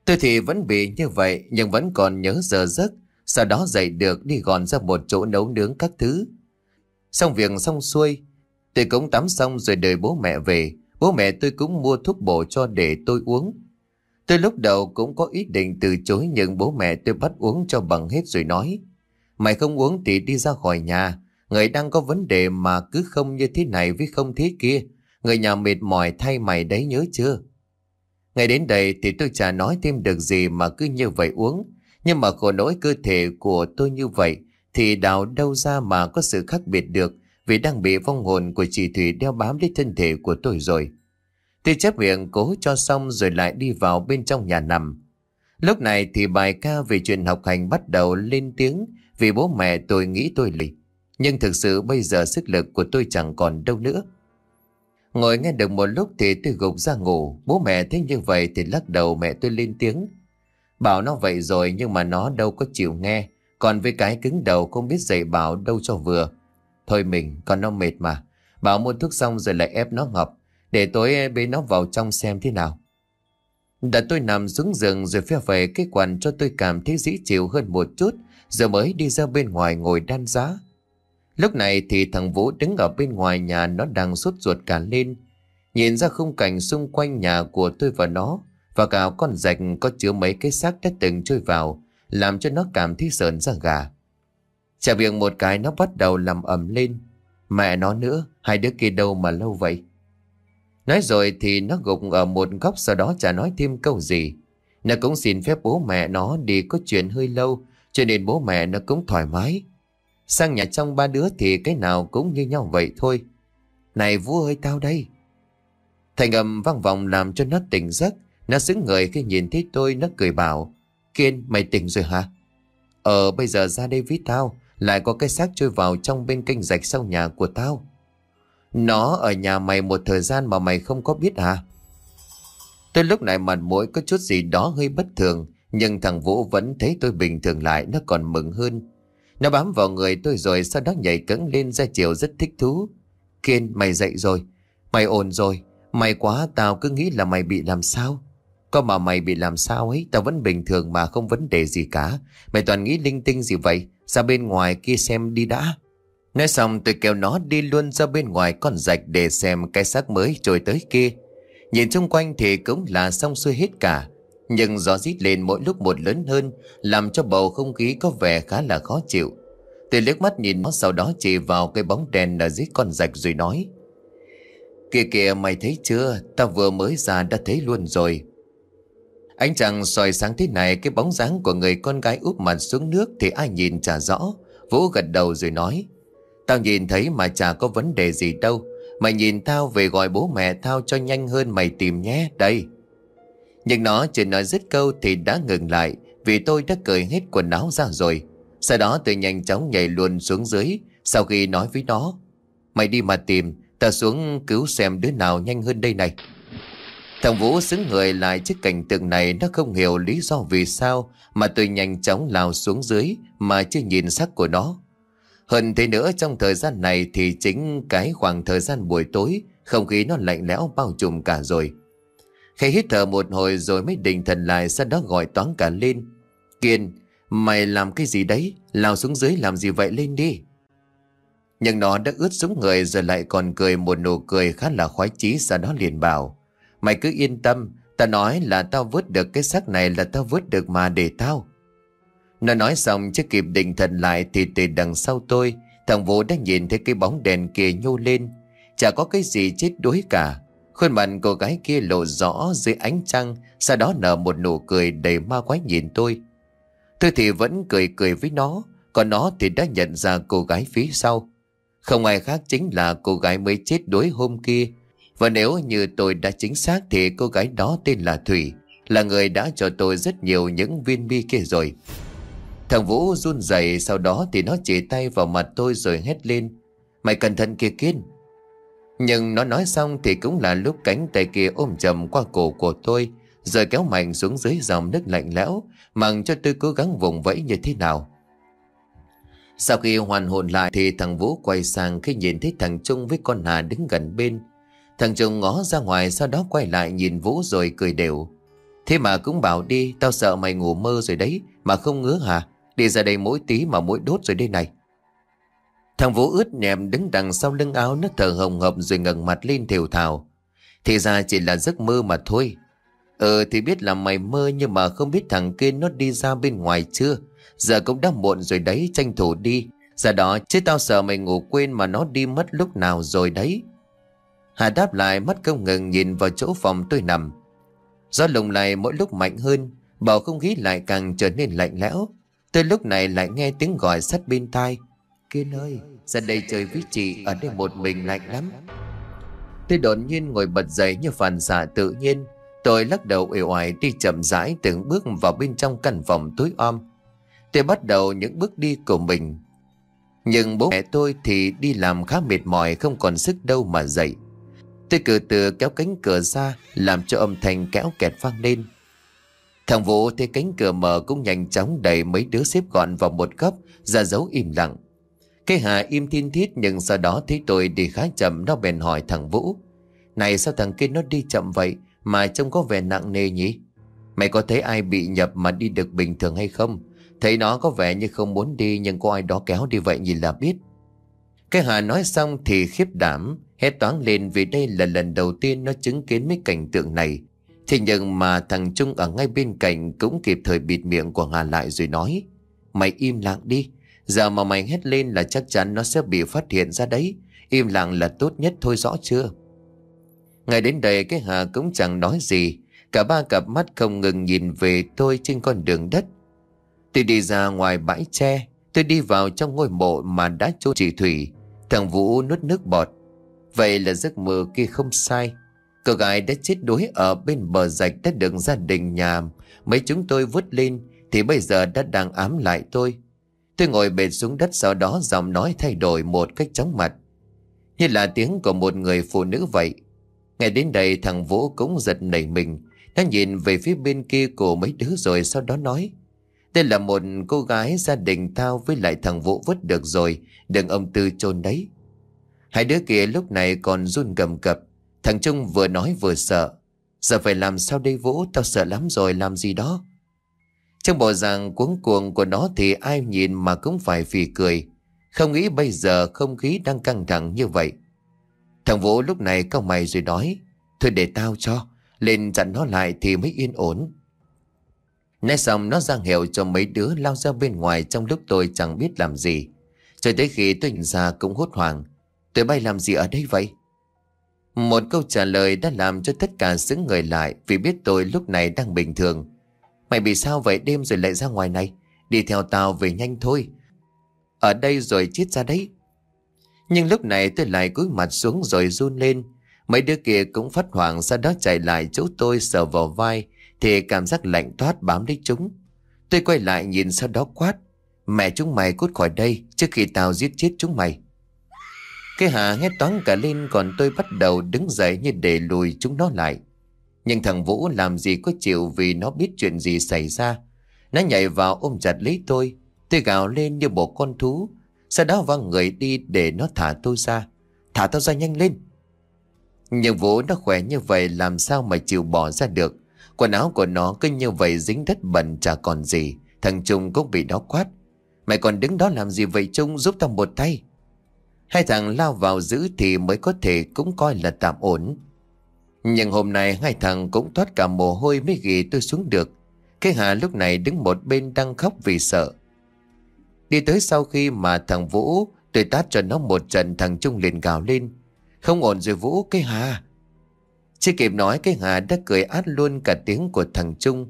Tôi thì vẫn bị như vậy nhưng vẫn còn nhớ giờ giấc, sau đó dậy được đi gòn ra một chỗ nấu nướng các thứ. Xong việc xong xuôi, tôi cũng tắm xong rồi đợi bố mẹ về. Bố mẹ tôi cũng mua thuốc bổ cho để tôi uống. Tôi lúc đầu cũng có ý định từ chối nhưng bố mẹ tôi bắt uống cho bằng hết rồi nói. Mày không uống thì đi ra khỏi nhà. Người đang có vấn đề mà cứ không như thế này với không thế kia. Người nhà mệt mỏi thay mày đấy nhớ chưa? Ngày đến đây thì tôi chả nói thêm được gì mà cứ như vậy uống. Nhưng mà khổ nỗi cơ thể của tôi như vậy thì đào đâu ra mà có sự khác biệt được vì đang bị vong hồn của chị Thủy đeo bám lấy thân thể của tôi rồi. Tôi chép miệng cố cho xong rồi lại đi vào bên trong nhà nằm. Lúc này thì bài ca về chuyện học hành bắt đầu lên tiếng vì bố mẹ tôi nghĩ tôi lì. Nhưng thực sự bây giờ sức lực của tôi chẳng còn đâu nữa. Ngồi nghe được một lúc thì tôi gục ra ngủ. Bố mẹ thấy như vậy thì lắc đầu mẹ tôi lên tiếng. Bảo nó vậy rồi nhưng mà nó đâu có chịu nghe. Còn với cái cứng đầu không biết dạy bảo đâu cho vừa. Thôi mình, còn nó mệt mà. Bảo mua thuốc xong rồi lại ép nó ngọc. Để tối bế nó vào trong xem thế nào. Đã tôi nằm xuống giường rồi phe về cái quần cho tôi cảm thấy dễ chịu hơn một chút. Giờ mới đi ra bên ngoài ngồi đan giá. Lúc này thì thằng Vũ đứng ở bên ngoài nhà nó đang sốt ruột cả lên. Nhìn ra khung cảnh xung quanh nhà của tôi và nó và cả con rạch có chứa mấy cái xác đã từng trôi vào làm cho nó cảm thấy sợn ra gà. Chả việc một cái nó bắt đầu làm ẩm lên Mẹ nó nữa Hai đứa kia đâu mà lâu vậy Nói rồi thì nó gục ở một góc Sau đó chả nói thêm câu gì Nó cũng xin phép bố mẹ nó đi có chuyện hơi lâu Cho nên bố mẹ nó cũng thoải mái Sang nhà trong ba đứa thì cái nào cũng như nhau vậy thôi Này Vũ ơi tao đây Thành âm vang vọng làm cho nó tỉnh giấc Nó xứng người khi nhìn thấy tôi nó cười bảo Kiên mày tỉnh rồi hả Ờ bây giờ ra đây với tao lại có cái xác trôi vào trong bên kênh rạch sau nhà của tao Nó ở nhà mày một thời gian mà mày không có biết à Tôi lúc này mặt mũi có chút gì đó hơi bất thường Nhưng thằng Vũ vẫn thấy tôi bình thường lại Nó còn mừng hơn Nó bám vào người tôi rồi Sau đó nhảy cẫng lên ra chiều rất thích thú Kiên mày dậy rồi Mày ổn rồi mày quá tao cứ nghĩ là mày bị làm sao có mà mày bị làm sao ấy Tao vẫn bình thường mà không vấn đề gì cả Mày toàn nghĩ linh tinh gì vậy Ra bên ngoài kia xem đi đã Nói xong tôi kéo nó đi luôn ra bên ngoài con rạch Để xem cái xác mới trôi tới kia Nhìn xung quanh thì cũng là xong xuôi hết cả Nhưng gió rít lên mỗi lúc một lớn hơn Làm cho bầu không khí có vẻ khá là khó chịu Tôi liếc mắt nhìn nó sau đó chỉ vào cái bóng đèn ở dưới con rạch rồi nói Kìa kìa mày thấy chưa Tao vừa mới ra đã thấy luôn rồi Ánh trăng soi sáng thế này Cái bóng dáng của người con gái úp mặt xuống nước Thì ai nhìn chả rõ Vũ gật đầu rồi nói Tao nhìn thấy mà chả có vấn đề gì đâu Mày nhìn tao về gọi bố mẹ tao cho nhanh hơn mày tìm nhé Đây Nhưng nó chỉ nói dứt câu thì đã ngừng lại Vì tôi đã cởi hết quần áo ra rồi Sau đó tôi nhanh chóng nhảy luôn xuống dưới Sau khi nói với nó Mày đi mà tìm Tao xuống cứu xem đứa nào nhanh hơn đây này Thằng Vũ xứng người lại trước cảnh tượng này Nó không hiểu lý do vì sao Mà tôi nhanh chóng lao xuống dưới Mà chưa nhìn sắc của nó Hơn thế nữa trong thời gian này Thì chính cái khoảng thời gian buổi tối Không khí nó lạnh lẽo bao trùm cả rồi khi hít thở một hồi rồi mới định thần lại Sau đó gọi toán cả lên Kiên Mày làm cái gì đấy Lao xuống dưới làm gì vậy lên đi Nhưng nó đã ướt xuống người Rồi lại còn cười một nụ cười khá là khoái chí Sau đó liền bảo Mày cứ yên tâm ta nói là tao vớt được cái xác này là tao vớt được mà để tao Nó nói xong chưa kịp định thần lại Thì từ đằng sau tôi Thằng Vũ đã nhìn thấy cái bóng đèn kia nhô lên Chả có cái gì chết đuối cả Khuôn mặt cô gái kia lộ rõ dưới ánh trăng Sau đó nở một nụ cười đầy ma quái nhìn tôi Tôi thì vẫn cười cười với nó Còn nó thì đã nhận ra cô gái phía sau Không ai khác chính là cô gái mới chết đuối hôm kia và nếu như tôi đã chính xác thì cô gái đó tên là Thủy, là người đã cho tôi rất nhiều những viên bi kia rồi. Thằng Vũ run rẩy sau đó thì nó chỉ tay vào mặt tôi rồi hét lên. Mày cẩn thận kia Kiên. Nhưng nó nói xong thì cũng là lúc cánh tay kia ôm chầm qua cổ của tôi rồi kéo mạnh xuống dưới dòng nước lạnh lẽo mặc cho tôi cố gắng vùng vẫy như thế nào. Sau khi hoàn hồn lại thì thằng Vũ quay sang khi nhìn thấy thằng Trung với con Hà đứng gần bên. Thằng chồng ngó ra ngoài sau đó quay lại nhìn Vũ rồi cười đều. Thế mà cũng bảo đi, tao sợ mày ngủ mơ rồi đấy, mà không ngứa hả? Đi ra đây mỗi tí mà mỗi đốt rồi đây này. Thằng Vũ ướt nhẹm đứng đằng sau lưng áo nước thở hồng hộc rồi ngẩng mặt lên thều thào. Thì ra chỉ là giấc mơ mà thôi. Ờ thì biết là mày mơ nhưng mà không biết thằng kia nó đi ra bên ngoài chưa. Giờ cũng đã muộn rồi đấy, tranh thủ đi. Giờ đó chứ tao sợ mày ngủ quên mà nó đi mất lúc nào rồi đấy. Hà đáp lại mắt không ngừng nhìn vào chỗ phòng tôi nằm. Gió lùng này mỗi lúc mạnh hơn, bầu không khí lại càng trở nên lạnh lẽo. Tôi lúc này lại nghe tiếng gọi sát bên tai. Kiên ơi, ra đây chơi với chị, ở đây một mình lạnh lắm. Tôi đột nhiên ngồi bật dậy như phản xạ tự nhiên. Tôi lắc đầu uể oải đi chậm rãi từng bước vào bên trong căn phòng tối om. Tôi bắt đầu những bước đi của mình. Nhưng bố mẹ tôi thì đi làm khá mệt mỏi không còn sức đâu mà dậy. Tôi cử từ kéo cánh cửa ra Làm cho âm thanh kéo kẹt vang lên Thằng Vũ thấy cánh cửa mở Cũng nhanh chóng đẩy mấy đứa xếp gọn vào một góc Ra dấu im lặng Cái Hà im thiên thiết Nhưng sau đó thấy tôi đi khá chậm Nó bèn hỏi thằng Vũ Này sao thằng kia nó đi chậm vậy Mà trông có vẻ nặng nề nhỉ Mày có thấy ai bị nhập mà đi được bình thường hay không Thấy nó có vẻ như không muốn đi Nhưng có ai đó kéo đi vậy nhìn là biết Cái Hà nói xong thì khiếp đảm Hét toáng lên vì đây là lần đầu tiên nó chứng kiến mấy cảnh tượng này Thế nhưng mà thằng Trung ở ngay bên cạnh cũng kịp thời bịt miệng của Hà lại rồi nói Mày im lặng đi Giờ mà mày hét lên là chắc chắn nó sẽ bị phát hiện ra đấy Im lặng là tốt nhất thôi rõ chưa ngày đến đây cái Hà cũng chẳng nói gì Cả ba cặp mắt không ngừng nhìn về tôi trên con đường đất Tôi đi ra ngoài bãi tre Tôi đi vào trong ngôi mộ mà đã chôn chị thủy Thằng Vũ nuốt nước bọt Vậy là giấc mơ kia không sai Cô gái đã chết đuối ở bên bờ rạch đất đường gia đình nhà Mấy chúng tôi vứt lên Thì bây giờ đã đang ám lại tôi Tôi ngồi bệt xuống đất sau đó giọng nói thay đổi một cách chóng mặt Như là tiếng của một người phụ nữ vậy Ngay đến đây thằng Vũ cũng giật nảy mình Nó nhìn về phía bên kia của mấy đứa rồi sau đó nói Đây là một cô gái gia đình tao với lại thằng Vũ vứt được rồi Đừng ông Tư chôn đấy Hai đứa kia lúc này còn run cầm cập. Thằng Trung vừa nói vừa sợ. Giờ phải làm sao đây Vũ, tao sợ lắm rồi làm gì đó. Trong bộ dạng cuống cuồng của nó thì ai nhìn mà cũng phải phì cười. Không nghĩ bây giờ không khí đang căng thẳng như vậy. Thằng Vũ lúc này cao mày rồi nói. Thôi để tao cho, lên dặn nó lại thì mới yên ổn. Nói xong nó giang hiệu cho mấy đứa lao ra bên ngoài trong lúc tôi chẳng biết làm gì. Cho tới khi tôi nhìn ra cũng hốt hoảng. Tụi bay làm gì ở đây vậy? Một câu trả lời đã làm cho tất cả xứng người lại vì biết tôi lúc này đang bình thường. Mày bị sao vậy đêm rồi lại ra ngoài này? Đi theo tao về nhanh thôi. Ở đây rồi chết ra đấy. Nhưng lúc này tôi lại cúi mặt xuống rồi run lên. Mấy đứa kia cũng phát hoảng ra đó chạy lại chỗ tôi sờ vào vai thì cảm giác lạnh thoát bám lấy chúng. Tôi quay lại nhìn sau đó quát. Mẹ chúng mày cút khỏi đây trước khi tao giết chết chúng mày. Cái hà hét toán cả lên còn tôi bắt đầu đứng dậy như để lùi chúng nó lại. Nhưng thằng Vũ làm gì có chịu vì nó biết chuyện gì xảy ra. Nó nhảy vào ôm chặt lấy tôi. Tôi gào lên như một con thú. Sau đó văng người đi để nó thả tôi ra. Thả tao ra nhanh lên. Nhưng Vũ nó khỏe như vậy làm sao mà chịu bỏ ra được. Quần áo của nó cứ như vậy dính đất bẩn chả còn gì. Thằng Trung cũng bị đó quát. Mày còn đứng đó làm gì vậy Trung giúp tao một tay. Hai thằng lao vào giữ thì mới có thể cũng coi là tạm ổn. Nhưng hôm nay hai thằng cũng thoát cả mồ hôi mới ghì tôi xuống được. Cái Hà lúc này đứng một bên đang khóc vì sợ. Đi tới sau khi mà thằng Vũ tôi tát cho nó một trận thằng Trung liền gào lên. Không ổn rồi Vũ, cái Hà. Chưa kịp nói cái Hà đã cười át luôn cả tiếng của thằng Trung.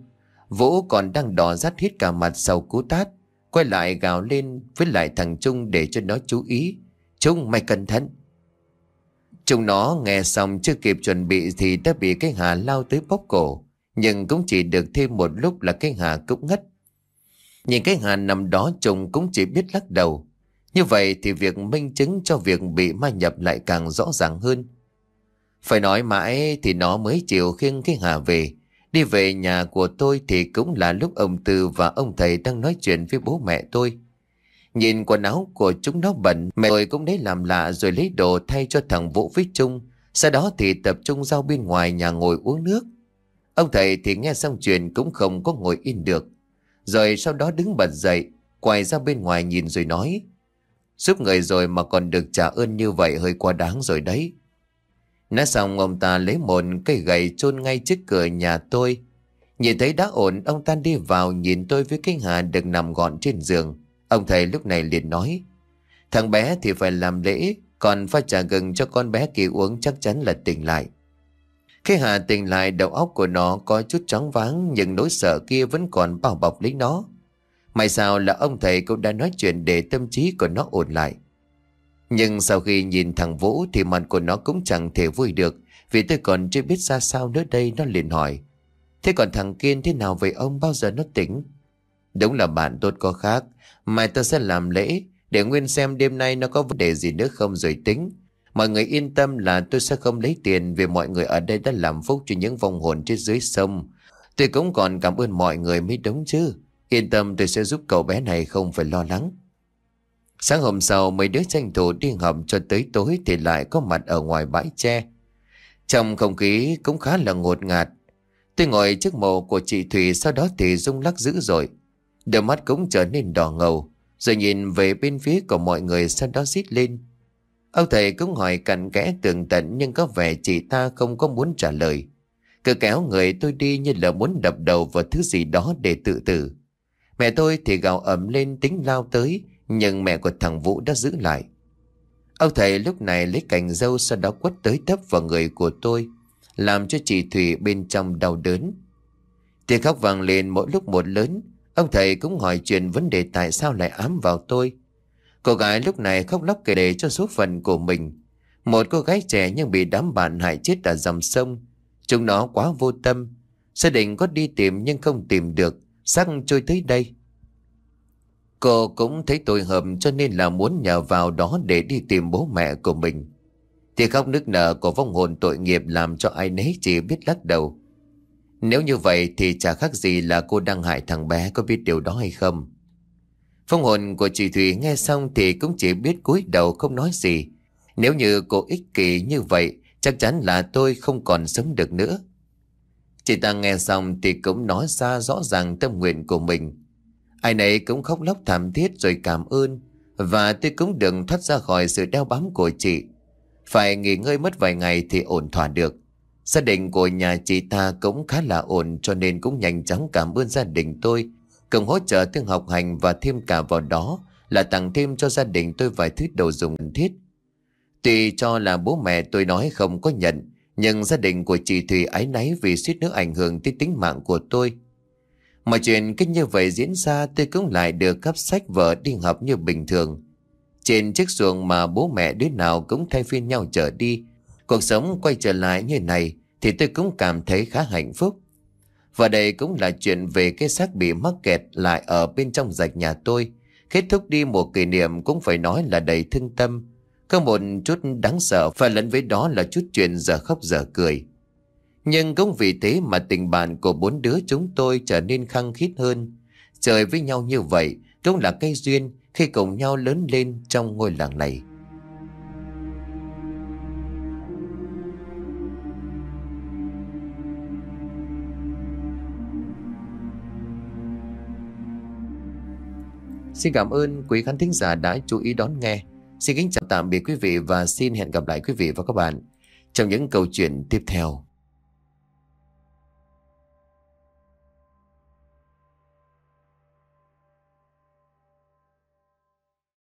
Vũ còn đang đỏ rắt hết cả mặt sau cú tát. Quay lại gào lên với lại thằng Trung để cho nó chú ý. Chúng mày cẩn thận Chúng nó nghe xong chưa kịp chuẩn bị Thì đã bị cái hà lao tới bóp cổ Nhưng cũng chỉ được thêm một lúc là cái hà cũng ngất Nhìn cái hà nằm đó chúng cũng chỉ biết lắc đầu Như vậy thì việc minh chứng cho việc bị ma nhập lại càng rõ ràng hơn Phải nói mãi thì nó mới chịu khiêng cái hà về Đi về nhà của tôi thì cũng là lúc ông Tư và ông thầy đang nói chuyện với bố mẹ tôi Nhìn quần áo của chúng nó bẩn, mẹ tôi cũng lấy làm lạ rồi lấy đồ thay cho thằng Vũ với Trung. Sau đó thì tập trung ra bên ngoài nhà ngồi uống nước. Ông thầy thì nghe xong chuyện cũng không có ngồi yên được. Rồi sau đó đứng bật dậy, quay ra bên ngoài nhìn rồi nói. Giúp người rồi mà còn được trả ơn như vậy hơi quá đáng rồi đấy. Nói xong ông ta lấy một cây gậy chôn ngay trước cửa nhà tôi. Nhìn thấy đã ổn, ông ta đi vào nhìn tôi với cái hà được nằm gọn trên giường. Ông thầy lúc này liền nói Thằng bé thì phải làm lễ Còn pha trà gừng cho con bé kia uống chắc chắn là tỉnh lại Khi Hà tỉnh lại đầu óc của nó có chút trắng váng Nhưng nỗi sợ kia vẫn còn bao bọc lấy nó May sao là ông thầy cũng đã nói chuyện để tâm trí của nó ổn lại Nhưng sau khi nhìn thằng Vũ thì mặt của nó cũng chẳng thể vui được Vì tôi còn chưa biết ra sao nữa đây nó liền hỏi Thế còn thằng Kiên thế nào vậy ông bao giờ nó tỉnh? Đúng là bạn tốt có khác Mai ta sẽ làm lễ Để Nguyên xem đêm nay nó có vấn đề gì nữa không rồi tính Mọi người yên tâm là tôi sẽ không lấy tiền Vì mọi người ở đây đã làm phúc cho những vong hồn trên dưới sông Tôi cũng còn cảm ơn mọi người mới đúng chứ Yên tâm tôi sẽ giúp cậu bé này không phải lo lắng Sáng hôm sau mấy đứa tranh thủ đi học cho tới tối thì lại có mặt ở ngoài bãi tre Trong không khí cũng khá là ngột ngạt Tôi ngồi trước mộ của chị Thủy sau đó thì rung lắc dữ rồi Đôi mắt cũng trở nên đỏ ngầu Rồi nhìn về bên phía của mọi người Sau đó rít lên Ông thầy cũng hỏi cặn kẽ tường tận Nhưng có vẻ chị ta không có muốn trả lời Cứ kéo người tôi đi như là muốn đập đầu vào thứ gì đó để tự tử Mẹ tôi thì gào ẩm lên tính lao tới Nhưng mẹ của thằng Vũ đã giữ lại Ông thầy lúc này lấy cành dâu Sau đó quất tới thấp vào người của tôi Làm cho chị Thủy bên trong đau đớn Tiếng khóc vang lên mỗi lúc một lớn Ông thầy cũng hỏi chuyện vấn đề tại sao lại ám vào tôi. Cô gái lúc này khóc lóc kể để cho số phận của mình. Một cô gái trẻ nhưng bị đám bạn hại chết ở dòng sông. Chúng nó quá vô tâm. Gia đình có đi tìm nhưng không tìm được. Sắc trôi tới đây. Cô cũng thấy tội hầm cho nên là muốn nhờ vào đó để đi tìm bố mẹ của mình. Thì khóc nức nở của vong hồn tội nghiệp làm cho ai nấy chỉ biết lắc đầu. Nếu như vậy thì chả khác gì là cô đang hại thằng bé có biết điều đó hay không. Phong hồn của chị Thủy nghe xong thì cũng chỉ biết cúi đầu không nói gì. Nếu như cô ích kỷ như vậy, chắc chắn là tôi không còn sống được nữa. Chị ta nghe xong thì cũng nói ra rõ ràng tâm nguyện của mình. Ai nấy cũng khóc lóc thảm thiết rồi cảm ơn. Và tôi cũng đừng thoát ra khỏi sự đeo bám của chị. Phải nghỉ ngơi mất vài ngày thì ổn thỏa được. Gia đình của nhà chị ta cũng khá là ổn cho nên cũng nhanh chóng cảm ơn gia đình tôi. cần hỗ trợ thương học hành và thêm cả vào đó là tặng thêm cho gia đình tôi vài thứ đồ dùng cần thiết. Tuy cho là bố mẹ tôi nói không có nhận, nhưng gia đình của chị Thùy ái náy vì suýt nữa ảnh hưởng tới tính mạng của tôi. Mà chuyện cứ như vậy diễn ra tôi cũng lại được cấp sách vở đi học như bình thường. Trên chiếc xuồng mà bố mẹ đứa nào cũng thay phiên nhau chở đi, Cuộc sống quay trở lại như này thì tôi cũng cảm thấy khá hạnh phúc. Và đây cũng là chuyện về cái xác bị mắc kẹt lại ở bên trong rạch nhà tôi. Kết thúc đi một kỷ niệm cũng phải nói là đầy thương tâm. Có một chút đáng sợ và lẫn với đó là chút chuyện giờ khóc giờ cười. Nhưng cũng vì thế mà tình bạn của bốn đứa chúng tôi trở nên khăng khít hơn. Trời với nhau như vậy cũng là cây duyên khi cùng nhau lớn lên trong ngôi làng này. Xin cảm ơn quý khán thính giả đã chú ý đón nghe. Xin kính chào tạm biệt quý vị và xin hẹn gặp lại quý vị và các bạn trong những câu chuyện tiếp theo.